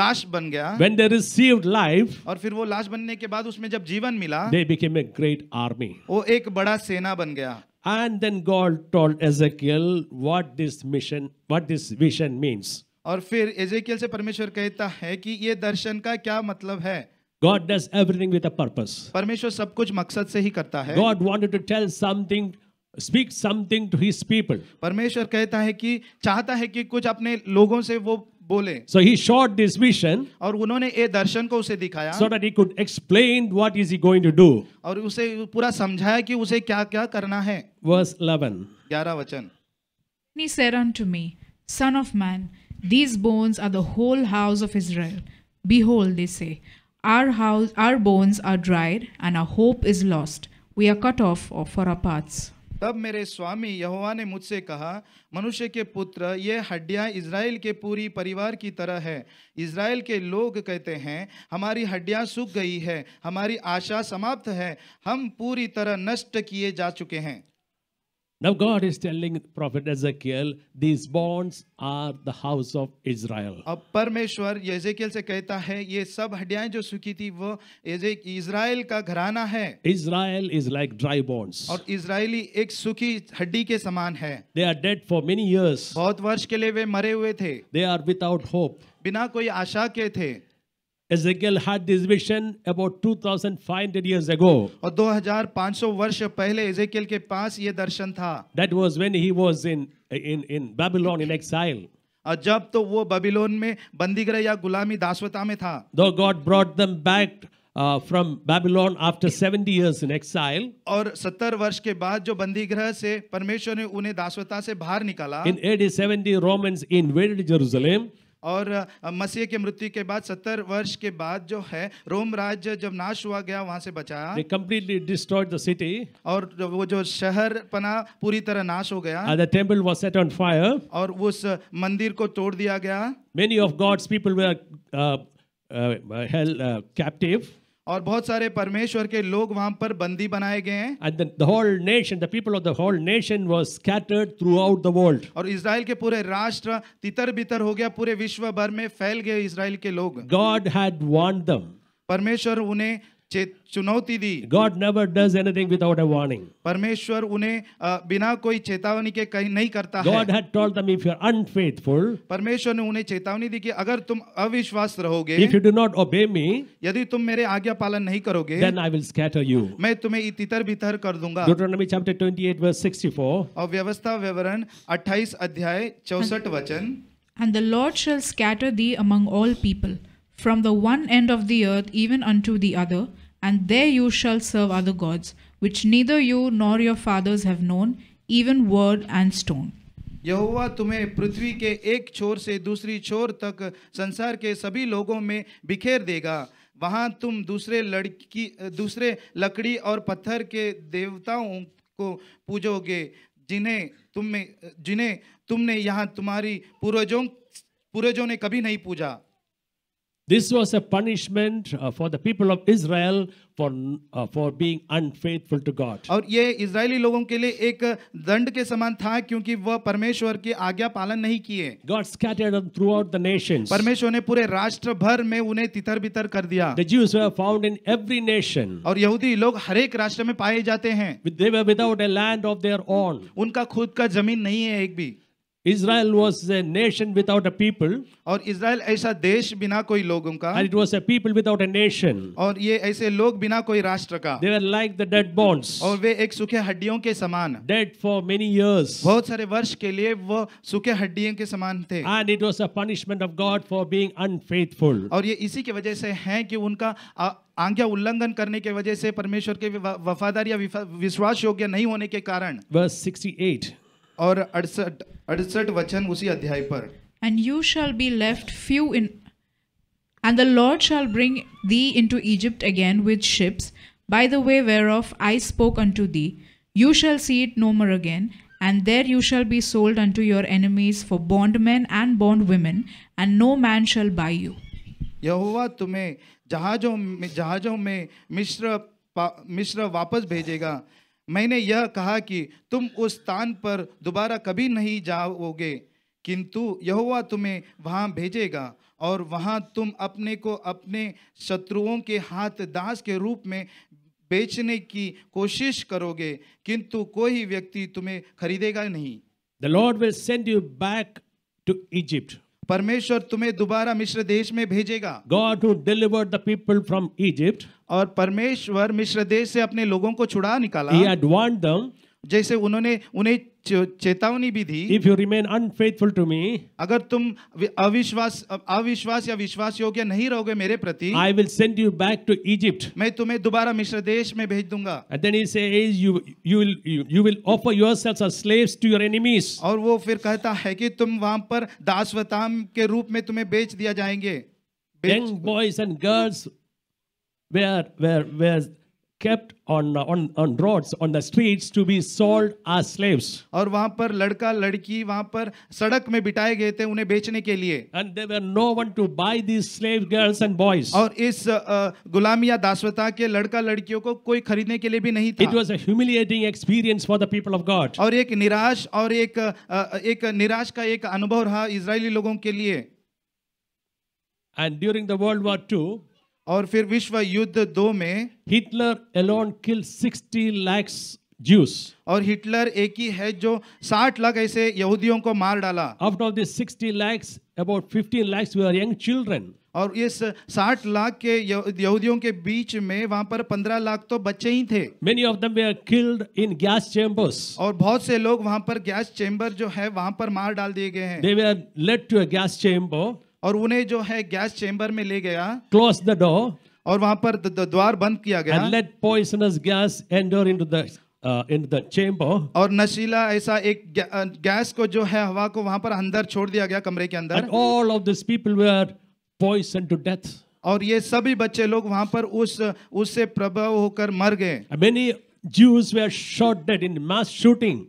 लाश बन गया व्हेन दे रिसीव्ड लाइफ और फिर वो लाश बनने के बाद उसमें जब जीवन मिला they became a great army वो एक बड़ा सेना बन गया And then God told Ezekiel what this mission, what this vision means. और फिर एजेकियल से परमेश्वर कहता है कि ये दर्शन का क्या मतलब है God does everything with a purpose. परमेश्वर सब कुछ मकसद से ही करता है God wanted to tell something speak something to his people. परमेश्वर कहता है कि चाहता है कि कुछ अपने लोगों से वो बोले so he shot this vision और उन्होंने ये दर्शन को उसे दिखाया so that he could explain what is he going to do और उसे पूरा समझाया कि उसे क्या-क्या करना है verse 11 11 वचन he said unto me son of man these bones are the whole house of israel behold they say our house our bones are dried and our hope is lost we are cut off for our parts तब मेरे स्वामी यहोवा ने मुझसे कहा मनुष्य के पुत्र ये हड्डियाँ इसराइल के पूरी परिवार की तरह है इसराइल के लोग कहते हैं हमारी हड्डियाँ सूख गई है हमारी आशा समाप्त है हम पूरी तरह नष्ट किए जा चुके हैं Now God is telling prophet Ezekiel, these bones are the house of Israel. अब परमेश्वर यजेकियल से कहता है ये सब हड्डियां जो सूखी थी वो इज़राइल का घराना है. Israel is like dry bones. और इज़राइली एक सूखी हड्डी के समान है. They are dead for many years. बहुत वर्ष के लिए वे मरे हुए थे. They are without hope. बिना कोई आशा के थे. Ezekiel had this vision about 2500 years ago. और 2500 वर्ष पहले Ezekiel के पास ये दर्शन था. That was when he was in in in Babylon in exile. और जब तो वो बेबीलोन में बंदीगृह या गुलामी दासवता में था. Though God brought them back Uh, from Babylon after 70 years in exile. और 70 वर्ष के बाद जो बंदीगृह से परमेश्वर ने उन्हें दासवता से बाहर निकाला. In AD 70 Romans invaded Jerusalem. और मसीह के मृत्यु के बाद सत्तर वर्ष के बाद जो है रोम राज्य जब नाश हुआ गया वहां से बचाया They completely destroyed the और वो जो शहर पना पूरी तरह नाश हो गया And the temple was set on और उस मंदिर को तोड़ दिया गया many of God's people were captive और बहुत सारे परमेश्वर के लोग वहां पर बंदी बनाए गए हैं and the whole nation the people of the whole nation was scattered throughout the world और इजराइल के पूरे राष्ट्र तितर बितर हो गया पूरे विश्व भर में फैल गए इजराइल के लोग गॉड हैड वॉन्ट दम परमेश्वर उन्हें चुनौती दी God never does anything without a warning परमेश्वर उन्हें बिना कोई चेतावनी के कहीं नहीं करता है God had told them if you are unfaithful परमेश्वर ने उन्हें चेतावनी दी कि अगर तुम अविश्वास रहोगे if you do not obey मी यदि तुम मेरे आज्ञा पालन नहीं करोगे then I will scatter you मैं तुम्हें इतितर बितर कर दूंगा deuteronomy chapter 28 verse 64 और व्यवस्था विवरण 28 अध्याय 64 वचन and the Lord shall scatter thee among all people from the one end of the earth even unto the other and there you shall serve other gods, which neither you nor your fathers have known, even word and stone. यहोवा तुम्हें पृथ्वी के एक छोर से दूसरी छोर तक संसार के सभी लोगों में बिखेर देगा वहां तुम दूसरे लड़की दूसरे लकड़ी और पत्थर के देवताओं को पूजोगे जिन्हें तुम जिन्हें तुमने यहां तुम्हारी पूर्वजों पूर्वजों ने कभी नहीं पूजा This was a punishment uh, for the people of Israel for uh, for being unfaithful to God. और ये इजरायली लोगों के लिए एक दंड के समान था क्योंकि वह परमेश्वर की आज्ञा पालन नहीं किए God scattered them throughout the nations. परमेश्वर ने पूरे राष्ट्र भर में उन्हें तितर-बितर कर दिया. The Jews were found in every nation. और यहूदी लोग हर एक राष्ट्र में पाए जाते हैं. They were without a land of their own. उनका खुद का जमीन नहीं है एक भी. Israel was a nation without a people. और इज़राइल ऐसा देश बिना कोई लोगों का. And it was a people without a nation. और ये ऐसे लोग बिना कोई राष्ट्र का. They were like the dead bones. और वे एक सूखे हड्डियों के समान. Dead for many years. बहुत सारे वर्ष के लिए वो सूखे हड्डियों के समान थे. And it was a punishment of God for being unfaithful. और ये इसी के वजह से है कि उनका आज्ञा उल्लंघन करने के वजह से परमेश्वर के वफादार या विश्वास योग्य नहीं होने के कारण. Verse 68. और अड़सठ अड़सठ वचन उसी अध्याय पर and you shall be left few in and the Lord shall bring thee into Egypt again with ships by the way whereof I spoke unto thee you shall see it no more again and there you shall be sold unto your enemies for bondmen and bondwomen and no man shall buy you यह हुआ तुम्हें जहाजों में जहाजों में मिश्र मिश्र वापस भेजेगा मैंने यह कहा कि तुम उस स्थान पर दोबारा कभी नहीं जाओगे किंतु यहोवा तुम्हें वहाँ भेजेगा और वहाँ तुम अपने को अपने शत्रुओं के हाथ दास के रूप में बेचने की कोशिश करोगे किंतु कोई व्यक्ति तुम्हें खरीदेगा नहीं the Lord will send you back to Egypt परमेश्वर तुम्हें दोबारा मिश्र देश में भेजेगा God who deliver the people from Egypt और परमेश्वर मिश्र देश से अपने लोगों को छुड़ा निकाला He had warned them. जैसे उन्होंने उन्हें चेतावनी भी दी if you remain unfaithful to me अगर तुम अविश्वास अविश्वास या विश्वास योग्य नहीं रहोगे मेरे प्रति I will send you back to Egypt मैं तुम्हें दोबारा मिश्र देश में भेज दूंगा then he says you you will you will offer yourselves as slaves to your enemies और वो फिर कहता है कि तुम वहां पर दासवताम के रूप में तुम्हें बेच दिया जाएंगे young boys and girls were were were kept on on on roads on the streets to be sold as slaves aur wahan par ladka ladki wahan par sadak mein bitaye gaye the unhe bechne ke liye and there were no one to buy these slave girls and boys aur is gulamiya daswata ke ladka ladkiyon ko koi khareedne ke liye bhi nahi tha it was a humiliating experience for the people of god aur ek nirash aur ek ek nirash ka ek anubhav raha israeli logon ke liye and during the world war 2 और फिर विश्व युद्ध दो में Hitler alone kill 60 lakhs Jews. और Hitler एक ही है जो 60 लाख ऐसे यहूदियों को मार डाला out of this 60 lakhs about 15 lakhs were young children और इस 60 लाख के यहूदियों के बीच में वहां पर 15 लाख तो बच्चे ही थे many of them were killed in gas chambers और बहुत से लोग वहां पर गैस चेंबर जो है वहां पर मार डाल दिए गए हैं they were led to a gas chamber और उन्हें जो है गैस चेंबर में ले गया क्लोज द डोर और वहां पर द्वार बंद किया गया let poisonous gas enter into the in the chamber और नशीला ऐसा एक गैस को जो है हवा को वहां पर अंदर छोड़ दिया गया कमरे के अंदर all of this people were poison to death और ये सभी बच्चे लोग वहां पर उस उससे प्रभाव होकर मर गए many Jews were shot dead in mass shooting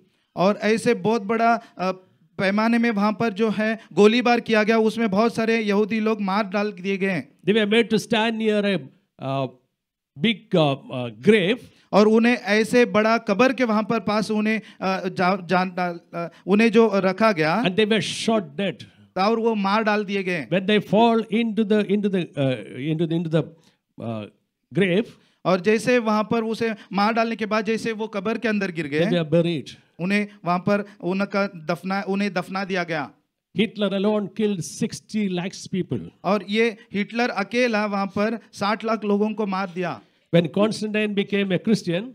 और ऐसे बहुत बड़ा पैमाने में वहां पर जो है गोलीबार किया गया उसमें बहुत सारे यहूदी लोग मार डाल दिए गए big grave uh, uh, uh, और उन्हें ऐसे बड़ा कबर के वहां पर पास उन्हें जा, जान उन्हें जो रखा गया और वो मार डाल दिए गए व्हेन और जैसे वहां पर उसे मार डालने के बाद जैसे वो कबर के अंदर गिर गए उन्हें वहां पर उनका दफना उन्हें दफना दिया गया Hitler alone killed 60 lakhs people. और ये हिटलर अकेला वहां पर 60 लाख लोगों को मार दिया When Constantine became a Christian,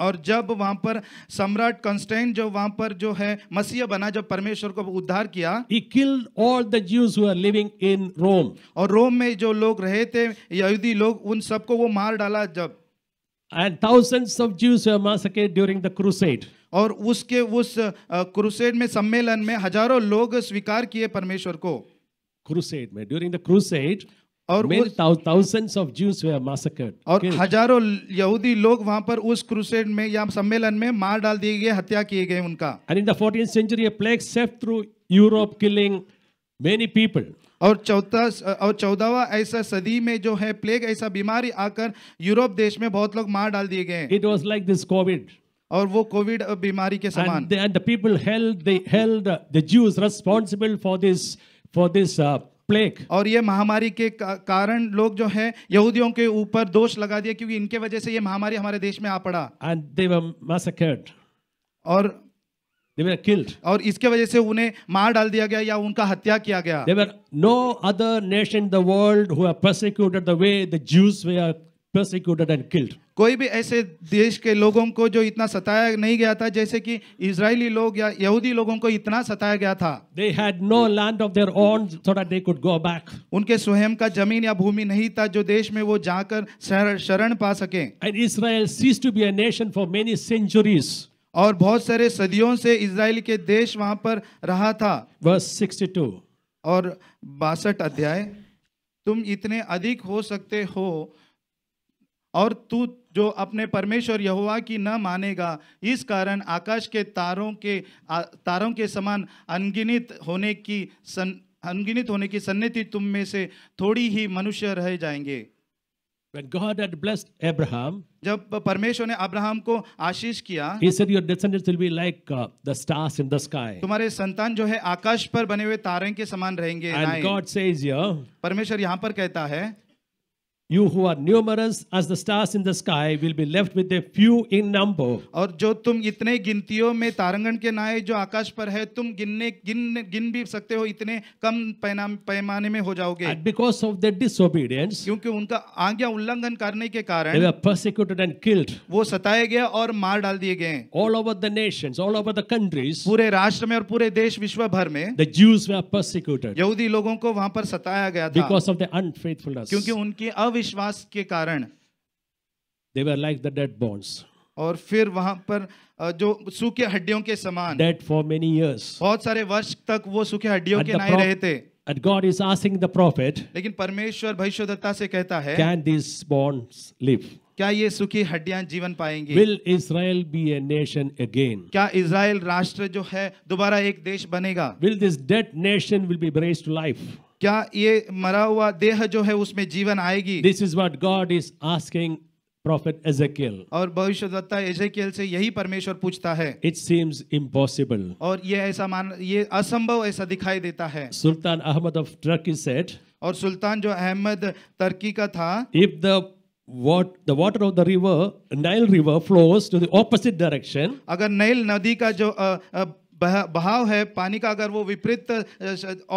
और जब वहां पर सम्राट कंस्टेन जो वहां पर जो है मसीह बना जब परमेश्वर को उद्धार किया he killed all the Jews who are living in Rome. और रोम में जो लोग रहे थे यहूदी लोग उन सबको वो मार डाला जब and thousands of Jews were massacred during the crusade. और उसके उस क्रूसेड में सम्मेलन में हजारों लोग स्वीकार किए परमेश्वर को क्रूसेड में ड्यूरिंग द क्रूसेड और थाउजेंड्स ऑफ Jews were और हजारों यहूदी लोग वहां पर उस क्रूसेड में या सम्मेलन में मार डाल दिए गए हत्या किए गए उनका and in the 14th century a plague swept through Europe, killing many और चौथा और चौदहवा ऐसा सदी में जो है प्लेग ऐसा बीमारी आकर यूरोप देश में बहुत लोग मार डाल दिए गए it was like this covid और वो कोविड बीमारी के समान and the people held they held the Jews responsible for this for this plague और ये महामारी के कारण लोग जो है यहूदियों के ऊपर दोष लगा दिया क्योंकि इनके वजह से ये महामारी हमारे देश में आ पड़ा एंड दे वर मैसेकर्ड और They were killed. और इसके वजह से उन्हें मार डाल दिया गया या उनका हत्या किया गया There were no other nation in the world who have persecuted the way the Jews were persecuted and killed. कोई भी ऐसे देश के लोगों को जो इतना सताया नहीं गया था जैसे कि इजरायली लोग या यहूदी लोगों को इतना सताया गया था They had no land of their own so that they could go back. उनके स्वयं का जमीन या भूमि नहीं था जो देश में वो जाकर शरण पा सके And Israel ceased to be a nation for many centuries. और बहुत सारे सदियों से इसराइल के देश वहां पर रहा था वर्स 62 और बासठ अध्याय तुम इतने अधिक हो सकते हो और तू जो अपने परमेश्वर यहोवा की न मानेगा इस कारण आकाश के तारों के तारों के समान अनगिनित होने की सन अनगिनित होने की सन्नति तुम में से थोड़ी ही मनुष्य रह जाएंगे When God had blessed Abraham, जब परमेश्वर ने अब्राहम को आशीष किया he said, Your descendants will be like, uh, the stars in the sky. तुम्हारे संतान जो है आकाश पर बने हुए तारे के समान रहेंगे And God says here, परमेश्वर यहाँ पर कहता है You who are numerous as the stars in the sky will be left with a few in number. और जो तुम इतने गिनतियों में तारंगण के नाय जो आकाश पर है तुम गिनने गिन गिन भी सकते हो इतने कम पैमाने में हो जाओगे And because of their disobedience, क्योंकि उनका आज्ञा उल्लंघन करने के कारण they were persecuted and killed. वो सताए गए और मार डाल दिए गए All over the nations, all over the countries, पूरे राष्ट्र में और पूरे देश विश्व भर में the Jews were persecuted. यहूदी लोगों को वहां पर सताया गया था because of their unfaithfulness. क्योंकि उनकी अविश्वास अविश्वास के कारण they were like the dead bones और फिर वहां पर जो सूखे हड्डियों के समान डेड फॉर मेनी इयर्स बहुत सारे वर्ष तक वो सूखे हड्डियों के नाई रहे थे And God is asking the prophet, लेकिन परमेश्वर भविष्यवक्ता से कहता है Can these bones live? क्या ये सुखी हड्डियां जीवन पाएंगी Will Israel be a nation again? क्या इज़राइल राष्ट्र जो है दोबारा एक देश बनेगा Will this dead nation will be raised to life? क्या ये मरा हुआ देह जो है उसमें जीवन आएगी this is what God is asking prophet Ezekiel. और भविष्यद्वक्ता एजेकियल से यही परमेश्वर पूछता है इट सीम्स इम्पॉसिबल और ये ऐसा मान ये असंभव ऐसा दिखाई देता है sultan Ahmed of Turkey said और सुल्तान जो अहमद तर्की का था if the what the water of the river nile river flows to the opposite direction agar nail nadi ka jo uh, uh, बहाव है पानी का अगर वो विपरीत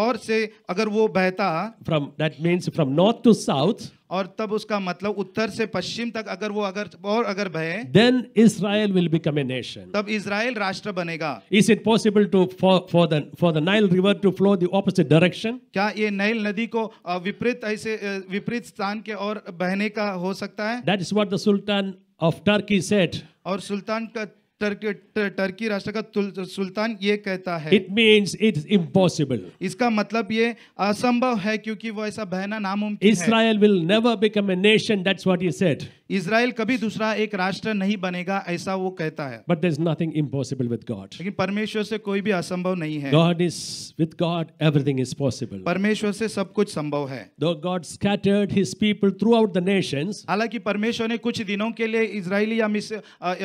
और से अगर वो बहता from that means from north to south और तब उसका मतलब उत्तर से पश्चिम तक अगर वो अगर और अगर बहे then Israel will become a nation तब इसराइल राष्ट्र बनेगा is it possible to for the for the Nile river to flow the opposite direction क्या ये नाइल नदी को विपरीत ऐसे विपरीत स्थान के और बहने का हो सकता है that is what the sultan of Turkey said और सुल्तान का टर्की राष्ट्र का सुल्तान ये कहता है इट मीन्स इट इम्पॉसिबल इसका मतलब ये असंभव है क्योंकि वो ऐसा बहना नामुमकिन Israel will never become a nation that's what he said Israel कभी दूसरा एक राष्ट्र नहीं बनेगा ऐसा वो कहता है but is nothing impossible with God लेकिन परमेश्वर से कोई भी असंभव नहीं है God is with God everything is possible परमेश्वर से सब कुछ संभव है though God scattered his people throughout the nation हालांकि परमेश्वर ने कुछ दिनों के लिए इसराइली या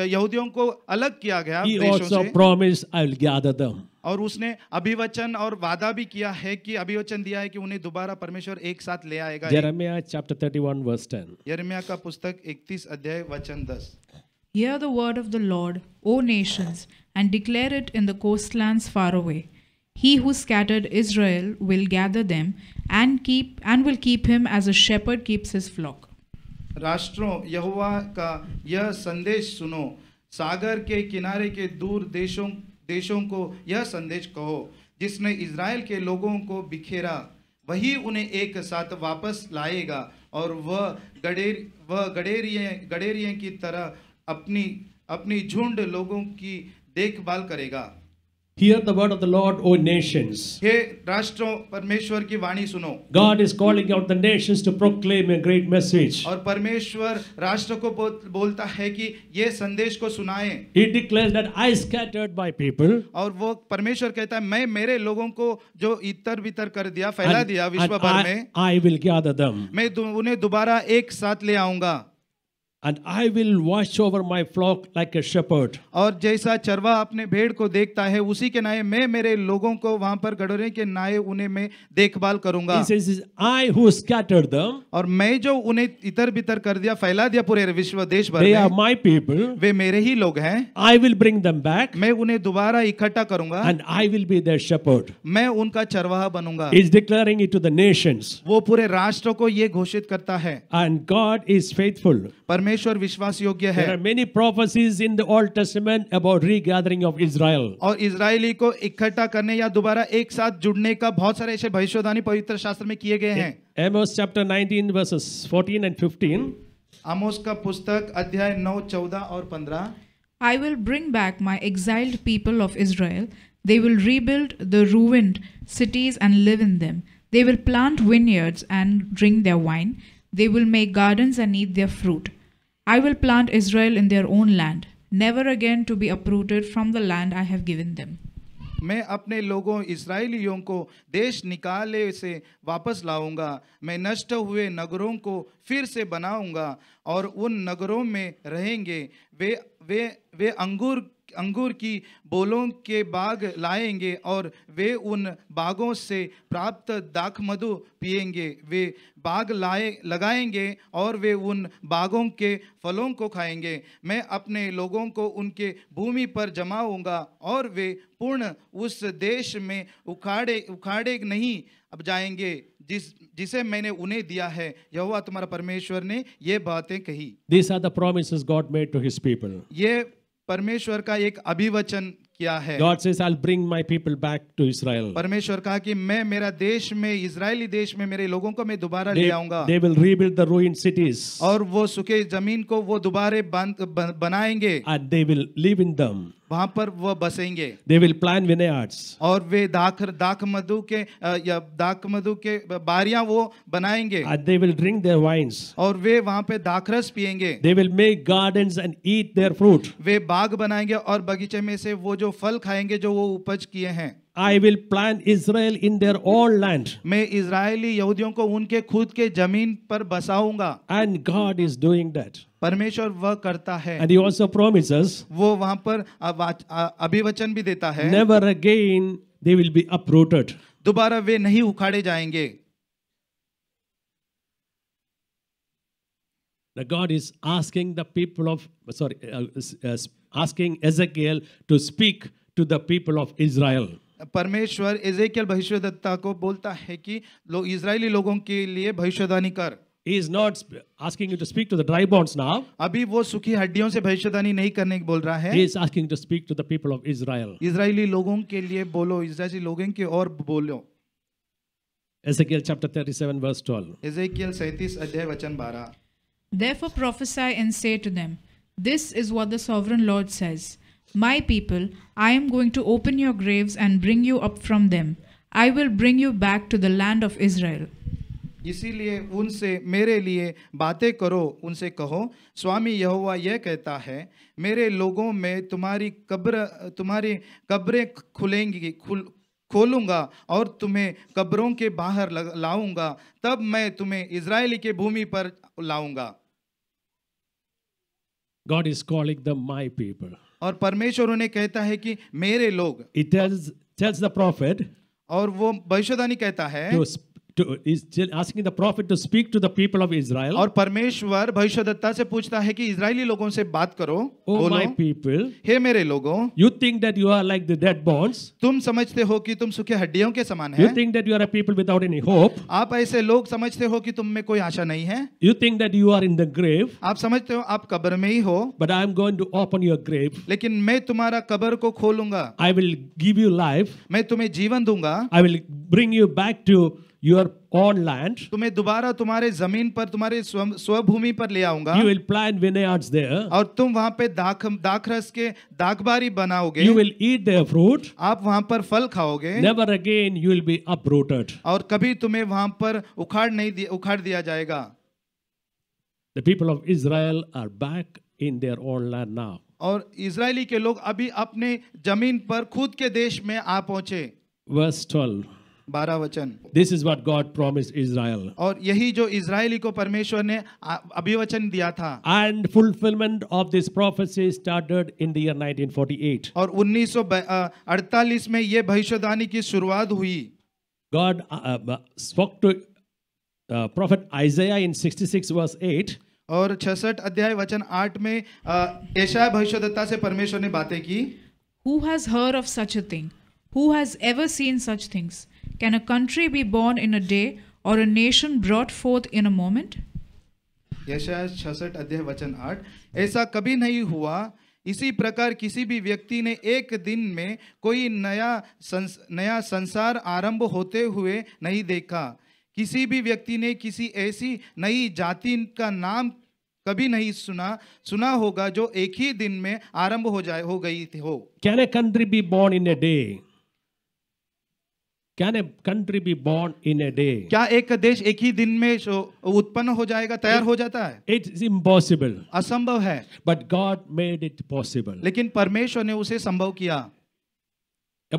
यहूदियों को अलग किया गया promise I will gather them और उसने अभिवचन और वादा भी किया है कि अभिवचन दिया है कि उन्हें दोबारा परमेश्वर एक साथ ले आएगा यिर्मयाह चैप्टर 31 वर्स 10 यिर्मयाह का पुस्तक 31 अध्याय वचन 10 Hear the word of the Lord, O nations, and declare it in the coastlands far away. He who scattered Israel will gather them and keep and will keep him as a shepherd keeps his flock. राष्ट्रों यहोवा का यह संदेश सुनो सागर के किनारे के दूर देशों देशों को यह संदेश कहो जिसने इज़राइल के लोगों को बिखेरा वही उन्हें एक साथ वापस लाएगा और वह गडेर वह गडेरिए गडेरिए की तरह अपनी अपनी झुंड लोगों की देखभाल करेगा Hear the word of the Lord, O nations. Hey, राष्ट्रों परमेश्वर ki vani suno. God is calling out the nations to proclaim a great message. और परमेश्वर राष्ट्र ko bolta hai ki ye sandesh ko sunaye. He declares that I scattered my people. और wo परमेश्वर kehta hai, main mere logon ko jo itar बितर kar diya, फैला diya, vishwa bhar mein. I will gather them. Main unhe dubara ek saath le आऊंगा. and I will watch over my flock like a shepherd. aur jaisa charwa apne bhed ko dekhta hai usi ke naye main mere logon ko wahan par gadore ke naye unhe main देखभाल karunga He says, I who scattered them, और मैं जो उन्हें इतर बितर कर दिया फैला दिया पूरे विश्व देश भर they are my people, ve mere hi log hain I will bring them back, main unhe dobara ikhatta karunga and I will be their shepherd. main unka चरवाहा banunga is declaring it to the nations. wo pure rashtra ko ye ghoshit karta hai And God is faithful. परमेश्वर परमेश्वर विश्वास योग्य है There are many prophecies in the Old Testament about regathering of Israel. और Israeli को इकट्ठा करने या दोबारा एक साथ जुड़ने का बहुत सारे ऐसे भविष्यवाणी पवित्र शास्त्र में किए गए हैं Amos chapter 19 verses 14 and 15. आमोस का पुस्तक अध्याय 9, 14 और 15. I will bring back my exiled people of Israel. They will rebuild the ruined cities and live in them. They will plant vineyards and drink their wine. They will make gardens and eat their fruit. I will plant Israel in their own land, never again to be uprooted from the land I have given them. मैं अपने लोगों इसराइलियों को देश निकाले से वापस लाऊंगा मैं नष्ट हुए नगरों को फिर से बनाऊंगा और उन नगरों में रहेंगे वे वे वे अंगूर अंगूर की बोलों के बाग लाएंगे और वे उन बागों से प्राप्त दाख मधु पिएंगे वे बाग लाए लगाएंगे और वे उन बागों के फलों को खाएंगे मैं अपने लोगों को उनके भूमि पर जमाऊंगा और वे पूर्ण उस देश में उखाड़े उखाड़े नहीं अब जाएंगे जिस जिसे मैंने उन्हें दिया है यहोवा तुम्हारा परमेश्वर ने ये बातें कही this are the promises God made to his people ये परमेश्वर का एक अभिवचन किया है God says I'll bring my people back to Israel. परमेश्वर कहा कि मैं मेरा देश में इसराइली देश में मेरे लोगों को मैं दोबारा ले आऊंगा They will rebuild the ruined cities. और वो सुखे जमीन को वो दोबारे बनाएंगे And they will live in them. वहां पर वो बसेंगे दे विल प्लान विनयार्ड्स और वे दाख दाख मधु के या दाख मधु के बारियां वो बनाएंगे they will drink their wines और वे वहां पे दाखरस पिएंगे they will make gardens and eat their fruit वे बाग बनाएंगे और बगीचे में से वो जो फल खाएंगे जो वो उपज किए हैं I will plant Israel in their own land. मैं इजरायली यहूदियों को उनके खुद के जमीन पर बसाऊंगा And God is doing that. परमेश्वर वह करता है And he also promises. वो वहां पर अभिवचन भी देता है Never again they will be uprooted. दोबारा वे नहीं उखाड़े जाएंगे The God is asking the people of sorry uh, uh, asking Ezekiel to speak to the people of Israel. परमेश्वर इजेकियल भविष्यवक्ता को बोलता है कि लो इजरायली लोगों के लिए भविष्यवाणी कर He is not asking you to speak to the dry bones now. अभी वो सूखी हड्डियों से भविष्यवाणी नहीं करने को बोल रहा है. He is asking to speak to the people of Israel. Israeli लोगों के लिए बोलो, इजरायली लोगों के और बोलो. Ezekiel chapter 37 verse 12. Ezekiel 37 अध्याय वचन 12. Therefore prophesy and say to them, This is what the sovereign Lord says My people, I am going to open your graves and bring you up from them. I will bring you back to the land of Israel. इसीलिए उनसे मेरे लिए बातें करो उनसे कहो स्वामी यहोवा यह कहता है मेरे लोगों में तुम्हारी कब्र तुम्हारी कब्रें खुलेंगी खुल खोलूंगा और तुम्हें कब्रों के बाहर लाऊंगा तब मैं तुम्हें इजराइल के भूमि पर लाऊंगा God is calling them my people. और परमेश्वर उन्हें कहता है कि मेरे लोग. It tells tells the prophet. और वो भविष्यवाणी कहता है. To to, is asking the prophet to speak to the people of Israel. और परमेश्वर भविष्यद्वक्ता से पूछता है कि इजरायली लोगों से बात करो oh बोलो my people, हे मेरे लोगों you think that you are like the dead bones. तुम समझते हो कि तुम सूखे हड्डियों के समान हैं. You think that you are a people without any hope. आप ऐसे लोग समझते हो कि तुम में कोई आशा नहीं है. You think that you are in the grave. आप समझते हो आप कब्र में ही हो. But I am going to open your grave. लेकिन मैं तुम्हारा कब्र को खोलूंगा. I will give you life. मैं तुम्हें जीवन दूंगा. I will bring you back to your own land. tumhe dobara tumhare zameen par tumhare swabhumi par le aaunga You will plant vineyards there. aur tum wahan pe दाख दाखरस ke दाखबारी banaoge You will eat their fruit. aap wahan par phal khaoge Never again you will be uprooted. aur kabhi tumhe wahan par ukhad nahi ukhad diya jayega The people of Israel are back in their own land now. और Israeli के लोग अभी अपने जमीन पर खुद के देश में आ पहुंचे. वर्स 12. बारह वचन this is what God promise Israel और यही जो इसराइली को परमेश्वर ने अभिवचन दिया था and fulfilment of this prophecy started in the year 1948 और 1948 में ये भविष्यवाणी की शुरुआत हुई God spoke to prophet Isaiah in 66 verse 8 और 66 अध्याय वचन 8 में ऐसा यशाय भविष्यदत्ता से परमेश्वर ने बातें की who has heard of such a thing who has ever seen such things Can a country be born in a day or a nation brought forth in a moment? यशा छसठ अध्याय वचन आठ ऐसा कभी नहीं हुआ इसी प्रकार किसी भी व्यक्ति ने एक दिन में कोई नया संस, नया संसार आरंभ होते हुए नहीं देखा किसी भी व्यक्ति ने किसी ऐसी नई जाति का नाम कभी नहीं सुना सुना होगा जो एक ही दिन में आरंभ हो जाए हो गई हो can a country be born in a day can a country be born in a day क्या एक देश एक ही दिन में उत्पन्न हो जाएगा तैयार हो जाता है इट इज इम्पॉसिबल असंभव है but God made it possible लेकिन परमेश्वर ने उसे संभव किया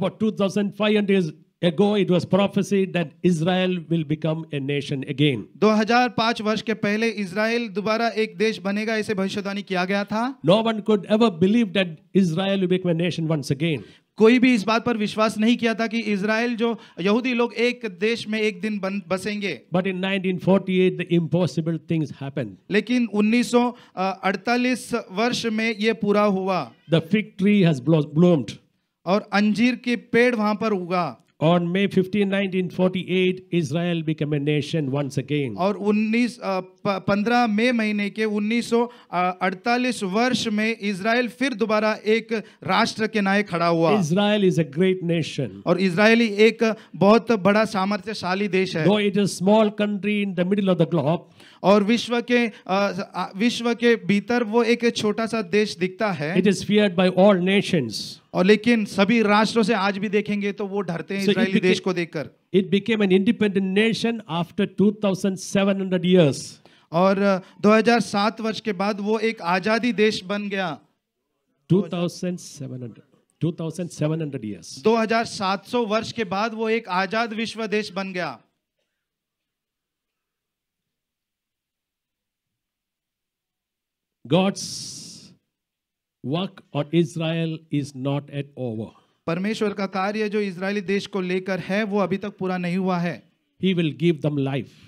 about two thousand five hundred ago it was prophesied that israel will become a nation again 2005 वर्ष के पहले इजराइल दोबारा एक देश बनेगा ऐसे भविष्यवाणी किया गया था no one could ever believe that israel will become a nation once again कोई भी इस बात पर विश्वास नहीं किया था कि इसराइल जो यहूदी लोग एक देश में एक दिन बन, बसेंगे but in 1948 the impossible things happen लेकिन 1948 वर्ष में ये पूरा हुआ the fig tree has bloomed और अंजीर के पेड़ वहां पर उगा On May 15, 1948, Israel became a nation once again. और 19 पंद्रह मई महीने के 1948 वर्ष में इसराइल फिर दोबारा एक राष्ट्र के नाये खड़ा हुआ Israel is a great nation और इसराइल एक बहुत बड़ा सामर्थ्यशाली देश है it is small country in the middle of the globe और विश्व के विश्व के भीतर वो एक छोटा सा देश दिखता है it is feared by all nations और लेकिन सभी राष्ट्रों से आज भी देखेंगे तो वो डरते हैं so इसराइली देश को देखकर it became an independent nation after 2700 in और 2007 वर्ष के बाद वो एक आजादी देश बन गया 2700 2700 इयर्स 2700 वर्ष के बाद वो एक आजाद विश्व देश बन गया गॉड्स वर्क और Israel is not at over परमेश्वर का कार्य जो इजरायली देश को लेकर है वो अभी तक पूरा नहीं हुआ है he will give them life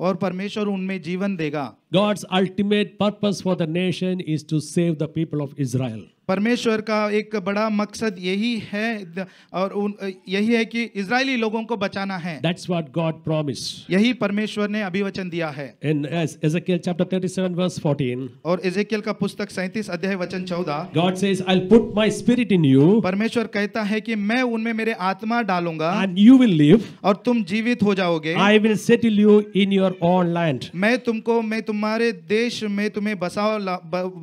और परमेश्वर उनमें जीवन देगा God's ultimate purpose for the nation is to save the people of Israel. परमेश्वर का एक बड़ा मकसद यही है और उन यही है कि इजरायली लोगों को बचाना है That's what God promised. यही परमेश्वर ने अभिवचन दिया है In Ezekiel chapter 37 verse 14. और इजेकियल का पुस्तक 37 अध्याय वचन 14. God says I'll put my spirit in you. परमेश्वर कहता है कि मैं उनमें मेरे आत्मा डालूंगा and you will live. और तुम जीवित हो जाओगे I will settle you in your own land. मैं तुमको मैं तुम तुम्हारे देश में तुम्हें बसाओ ला,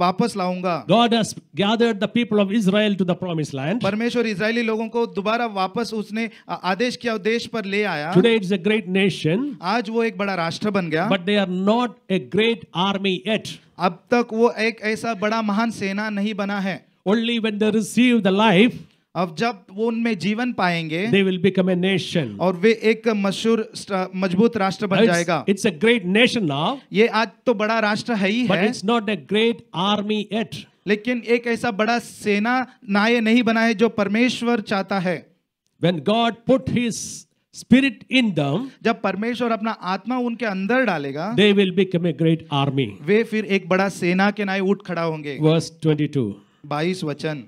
वापस लाऊंगा God has gathered the people of Israel to the promised land. परमेश्वर इजरायली लोगों को दोबारा वापस उसने आदेश किया देश पर ले आया Today it's a great nation. आज वो एक बड़ा राष्ट्र बन गया But they are not a great army yet. अब तक वो एक ऐसा बड़ा महान सेना नहीं बना है Only when they receive the life अब जब वो उनमें जीवन पाएंगे they will become a nation और वे एक मशहूर मजबूत राष्ट्र बन it's, जाएगा it's a great nation now ये आज तो बड़ा राष्ट्र है ही है it's not a great army at लेकिन एक ऐसा बड़ा सेना ना ये नहीं बनाए जो परमेश्वर चाहता है when God put his spirit in them, जब परमेश्वर अपना आत्मा उनके अंदर डालेगा they will become a great army वे फिर एक बड़ा सेना के नाए उठ खड़ा होंगे वर्स 22 22 वचन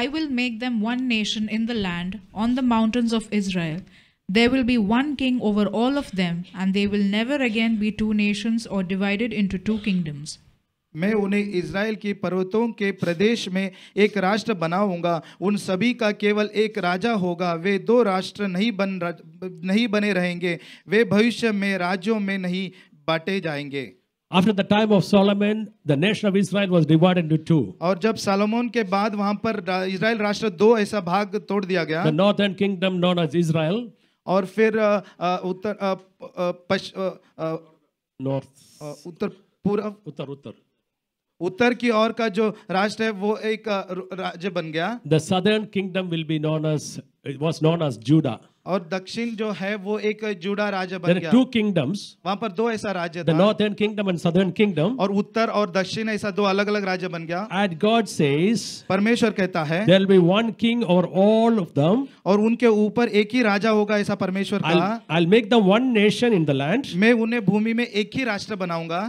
I will make them one nation in the land on the mountains of Israel. There will be one king over all of them, and they will never again be two nations or divided into two kingdoms. मैं उन्हें Israel के पर्वतों के प्रदेश में एक राष्ट्र बनाऊंगा उन सभी का केवल एक राजा होगा वे दो राष्ट्र नहीं बन नहीं बने रहेंगे वे भविष्य में राज्यों में नहीं बांटे जाएंगे After the time of Solomon, the nation of Israel was divided into two. और जब सलोमोन के बाद वहाँ पर इजराइल राष्ट्र दो ऐसा भाग तोड़ दिया गया. The northern kingdom known as Israel. और फिर उत्तर पश north उत्तर पूर्व उत्तर उत्तर उत्तर की ओर का जो राष्ट्र है वो एक राज्य बन गया. The southern kingdom will be known as was known as Judah. और दक्षिण जो है वो एक जुड़ा राज्य बन गया टू किंगडम्स वहां पर दो ऐसा राज्य था northern kingdom and southern kingdom और उत्तर और दक्षिण ऐसा दो अलग अलग राज्य बन गया एट गॉड सेज परमेश्वर कहता है देयर बी वन किंग और ऑल ऑफ देम और उनके ऊपर एक ही राजा होगा ऐसा परमेश्वर कहा I will make the one nation in the land मैं उन्हें भूमि में एक ही राष्ट्र बनाऊंगा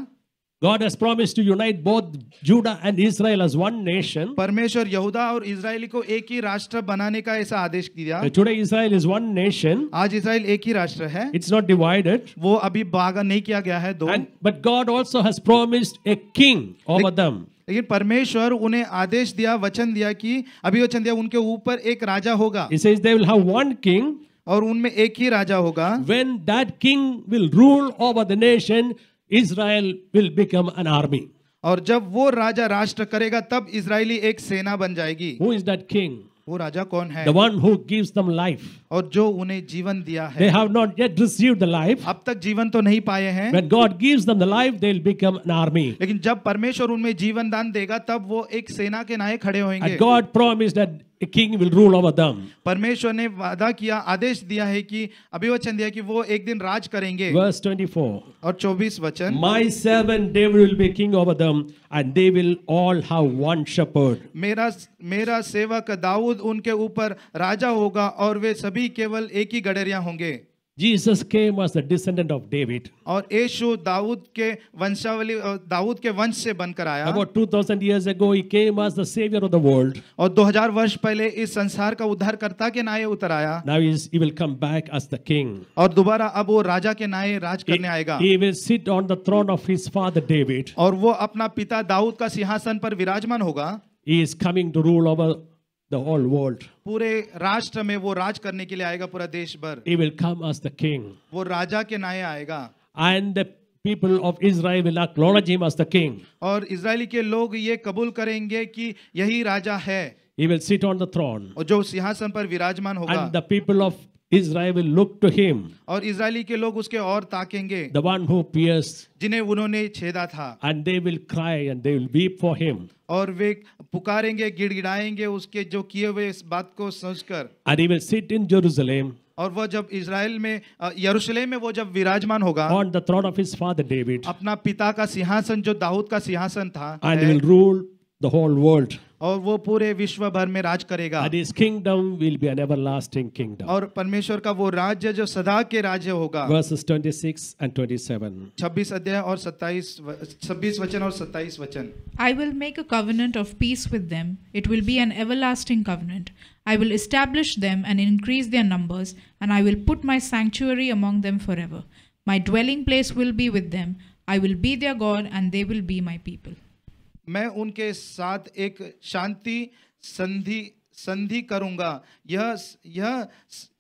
God has promised to unite both Judah and Israel as one nation. परमेश्वर यहूदा और इजराइल को एक ही राष्ट्र बनाने का ऐसा आदेश दिया Today Israel is one nation. आज इजराइल एक ही राष्ट्र है It's not divided. वो अभी भागा नहीं किया गया है दो and, But God also has promised a king over them. लेकिन परमेश्वर उन्हें आदेश दिया वचन दिया कि अभी वचन दिया उनके ऊपर एक राजा होगा He says they will have one king. और उनमें एक ही राजा होगा When that king will rule over the nation, Israel will become an army. और जब वो राजा राष्ट्र करेगा तब इसराइली एक सेना बन जाएगी Who is that king? वो राजा कौन है The one who gives them life. और जो उन्हें जीवन दिया है They have not yet received the life. अब तक जीवन तो नहीं पाए हैं When God gives them the life, they'll become an army. लेकिन जब परमेश्वर उनमें जीवन दान देगा तब वो एक सेना के नाये खड़े होंगे And God promised that The king will rule over them परमेश्वर ने वादा किया आदेश दिया है कि अभिवचन दिया कि वो एक दिन राज करेंगे verse 24 और 24 वचन my servant david will be king over them and they will all have one shepherd मेरा मेरा सेवक दाऊद उनके ऊपर राजा होगा और वे सभी केवल एक ही गडरिया होंगे Jesus came as the descendant of David. और यीशु दाऊद के वंशावली दाऊद के वंश से बनकर आया. About 2000 years ago he came as the savior of the world. और 2000 वर्ष पहले इस संसार का उद्धारकर्ता के नाये उतर आया. Now he, is, he will come back as the king. और दोबारा अब वो राजा के नाये राज करने आएगा. He will sit on the throne of his father David. और वो अपना पिता दाऊद का सिंहासन पर विराजमान होगा. He is coming to rule over the whole world. pure rashtra mein wo raj karne ke liye aayega pura desh bhar He will come as the king. wo raja ke naye aayega And the people of Israel will acknowledge him as the king. aur israeli ke log ye kabul karenge ki yahi raja hai He will sit on the throne. aur jo sihasan par virajman hoga And the people of Israel will look to him. aur israeli ke log uske aur taakenge The one who pierced. jinhe unhone cheda tha And they will cry and they will weep for him. aur ve पुकारेंगे गिड़गिड़ाएंगे उसके जो किए हुए इस बात को समझकर I will sit in Jerusalem और वह जब इसराइल में यरूशलेम में वो जब विराजमान होगा on the throne of his father David अपना पिता का सिंहासन जो दाऊद का सिंहासन था I will rule the whole world और वो पूरे विश्व भर में राज करेगा And his kingdom will be an everlasting kingdom. और परमेश्वर का वो राज्य जो सदा के राज्य होगा Verses 26 and 27. 26 अध्याय और 27 26 वचन और 27 वचन I will make a covenant of peace with them it will be an everlasting covenant I will establish them and increase their numbers and I will put my sanctuary among them forever my dwelling place will be with them I will be their God and they will be my people मैं उनके साथ एक शांति संधि संधि करूंगा यह यह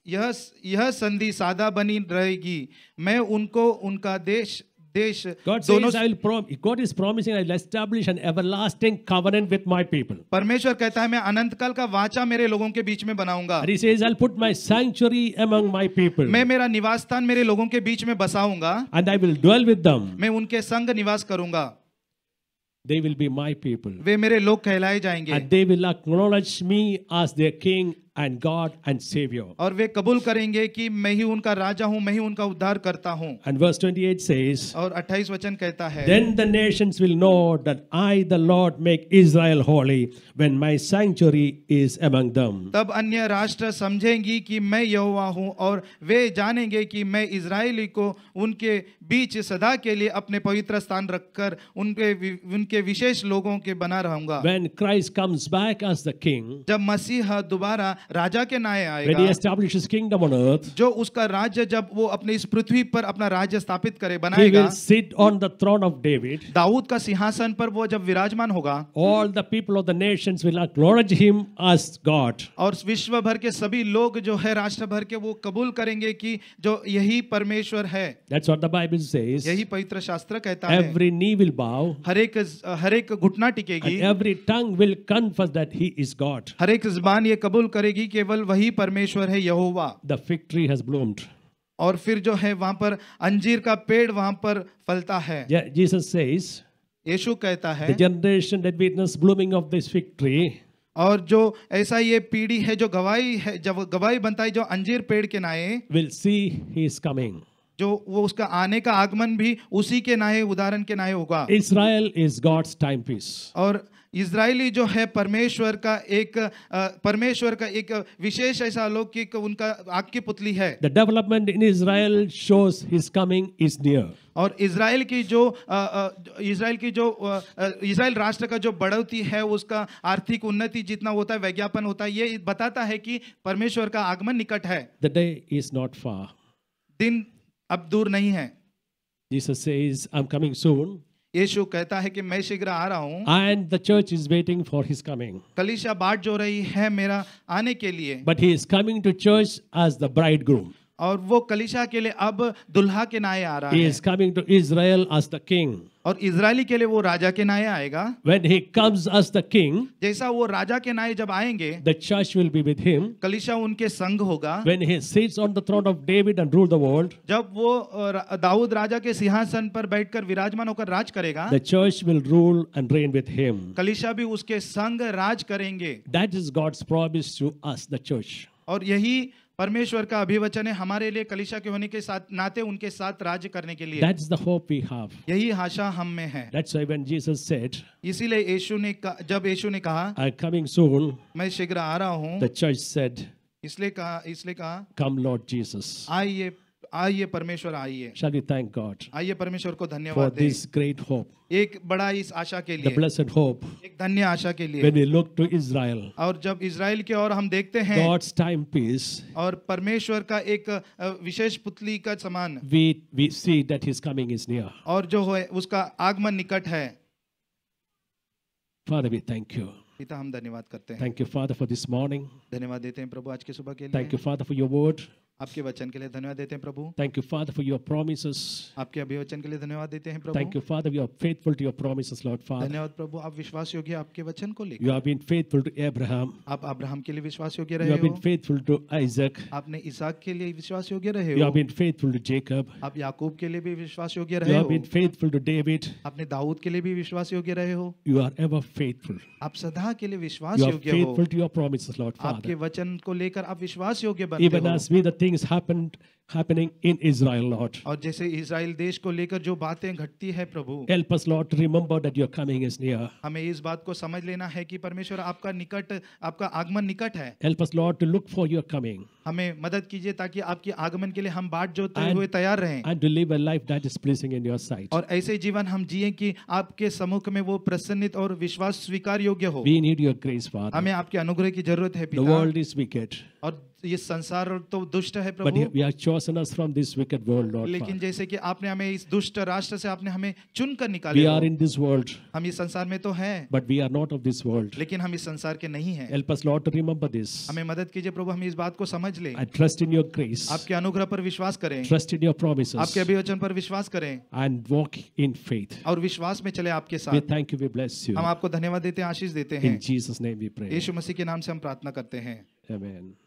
यह यह संधि सादा बनी रहेगी मैं उनको उनका देश देश God दोनों says, I will prom God is promising I will establish an everlasting covenant with my people. परमेश्वर कहता है मैं अनंत काल का वाचा मेरे लोगों के बीच में बनाऊंगा. And he says I'll put my sanctuary among my people. मैं मेरा निवास स्थान मेरे लोगों के बीच में बसाऊंगा. And I will dwell with them. मैं उनके संग निवास करूंगा. they will be my people वे मेरे लोग कहलाए जाएंगे and they will acknowledge me as their king and God and saviour और वे कबूल करेंगे कि मैं ही उनका राजा हूँ मैं ही उनका उद्धार करता हूं एंड वर्स 28 सेज और 28 वचन कहता है then the nations will know that I the Lord make Israel holy when my sanctuary is among them तब अन्य राष्ट्र समझेंगी कि मैं यहोवा हूँ और वे जानेंगे कि मैं इजरायली को उनके बीच सदा के लिए अपने पवित्र स्थान रखकर उनके उनके विशेष लोगों के बना रहूंगा when Christ comes back as the king जब मसीहा दोबारा राजा के नाये आएगा जो उसका राज्य जब वो अपने इस पृथ्वी पर अपना राज्य स्थापित करे बनाएगा थ्रोन ऑफ डेविड दाऊद का सिंहासन पर वो जब विराजमान होगा all the people of the nation will acknowledge him as God और विश्व भर के सभी लोग जो है राष्ट्र भर के वो कबूल करेंगे कि जो यही परमेश्वर है that's what the Bible says यही पवित्र शास्त्र कहता है एवरी नी विल बाव हर एक हर एक घुटना टिकेगी every tongue will confess that he is God हर एक जबान ये कबूल करेगी मिलेगी केवल वही परमेश्वर है यहोवा the fig tree has bloomed और फिर जो है वहां पर अंजीर का पेड़ वहां पर फलता है जीसस सेज यीशु कहता है the generation that witness blooming of this fig tree और जो ऐसा ये पीढ़ी है जो गवाही है जब गवाही बनता है जो अंजीर पेड़ के नाए will see he is coming जो वो उसका आने का आगमन भी उसी के नाए उदाहरण के नाए होगा Israel is God's timepiece और इसराइली जो है परमेश्वर का एक परमेश्वर का एक विशेष ऐसा लोग की उनका आग की पुतली है the development in Israel shows his coming is near और इसराइल की जो इसराइल की जो इसराइल राष्ट्र का जो बढ़ोती है उसका आर्थिक उन्नति जितना होता है विज्ञापन होता है ये बताता है कि परमेश्वर का आगमन निकट है the day is not far दिन अब दूर नहीं है Jesus says I am coming soon यीशु कहता है कि मैं शीघ्र आ रहा हूँ and the church is waiting for his coming कलीसिया बाट जो रही है मेरा आने के लिए but he is coming to church as the bridegroom और वो कलीसिया के लिए अब दुल्हा के नाये आ रहा है is coming to Israel as the king और इजरायली के लिए वो राजा के नाये आएगा when he comes as the king जैसा वो राजा के नाये जब आएंगे the church will be with him कलीसिया उनके संग होगा when he sits on the throne of David and rule the world जब वो दाऊद राजा के सिंहासन पर बैठकर विराजमान होकर राज करेगा the church will rule and reign with him कलीसिया भी उसके संग राज करेंगे that is God's promise to us the church और यही परमेश्वर का अभिवचन है हमारे लिए कलिशा के होने के साथ नाते उनके साथ राज्य करने के लिए That's the hope we have. यही आशा हम में है That's why when Jesus said, इसीलिए यीशु ने जब यीशु ने कहा I'm coming soon, मैं शीघ्र आ रहा हूँ The church said, इसलिए कहा इसलिए कहा कम लॉर्ड जीसस आइए आइए परमेश्वर आइए Shall we thank आइए परमेश्वर को धन्यवाद For this great एक बड़ा इस आशा के लिए The blessed एक धन्य आशा के लिए When we look to Israel. और जब इसराइल के और हम देखते हैं God's time piece. और परमेश्वर का एक विशेष पुतली का समान We we see that his coming is near. और जो है उसका आगमन निकट है Father we thank you. पिता हम धन्यवाद करते हैं thank you father for this morning धन्यवाद देते हैं प्रभु आज के सुबह के लिए thank you father for your word आपके वचन के लिए धन्यवाद देते हैं प्रभु thank you father for your promise आपके अभिवचन के लिए धन्यवाद देते हैं प्रभु thank you father you are faithful to your promise lord father धन्यवाद प्रभु आप विश्वास योग्य आपके वचन को लेकर you have been faithful to Abraham आप अब्राहम के लिए विश्वास योग्य रहे हो you have been faithful to Isaac आपने इसहाक के लिए विश्वास योग्य रहे हो you have been faithful to Jacob आप याकूब के लिए भी विश्वास योग्य रहे हो you have been faithful to David आपने दाऊद के लिए भी विश्वास योग्य रहे हो यू आर एवर फेथफुल आप सदा के लिए विश्वास योग्य हो you are faithful to your promises lord father आपके वचन को लेकर आप विश्वास योग्य बने हो even as we the thing things happened happening in Israel, Lord. और जैसे इज़राइल देश को लेकर जो बातें घटती है प्रभु Help us, Lord, to remember that your coming is near. हमें इस बात को समझ लेना है कि परमेश्वर आपका निकट आपका आगमन निकट है Help us, Lord, to look for your coming. हमें मदद कीजिए ताकि आपके आगमन के लिए हम बाट जोते हुए तैयार रहें and to live a life that is pleasing in your sight. और ऐसे जीवन हम जिए कि आपके सम्मुख में वो प्रसन्नित और विश्वास स्वीकार योग्य हो We need your grace, Father. हमें आपके अनुग्रह की जरूरत है The world is wicked. और तो ये संसार तो दुष्ट है प्रभु world, लेकिन जैसे कि आपने हमें इस दुष्ट राष्ट्र से आपने हमें चुन कर निकाल हम इस संसार में तो हैं but we are not of this world लेकिन हम इस संसार के नहीं है Help us, Lord, to remember this. हमें मदद कीजिए प्रभु हम इस बात को समझ ले ट्रस्ट इन योर क्रेस आपके अनुग्रह पर विश्वास करें ट्रस्ट इन योर प्रोमिस आपके अभिवचन पर विश्वास करें एंड वॉक इन फेथ और विश्वास में चले आपके साथ thank you we bless you हम आपको धन्यवाद देते हैं आशीष देते हैं यीशु मसीह के नाम से हम प्रार्थना करते हैं Amen.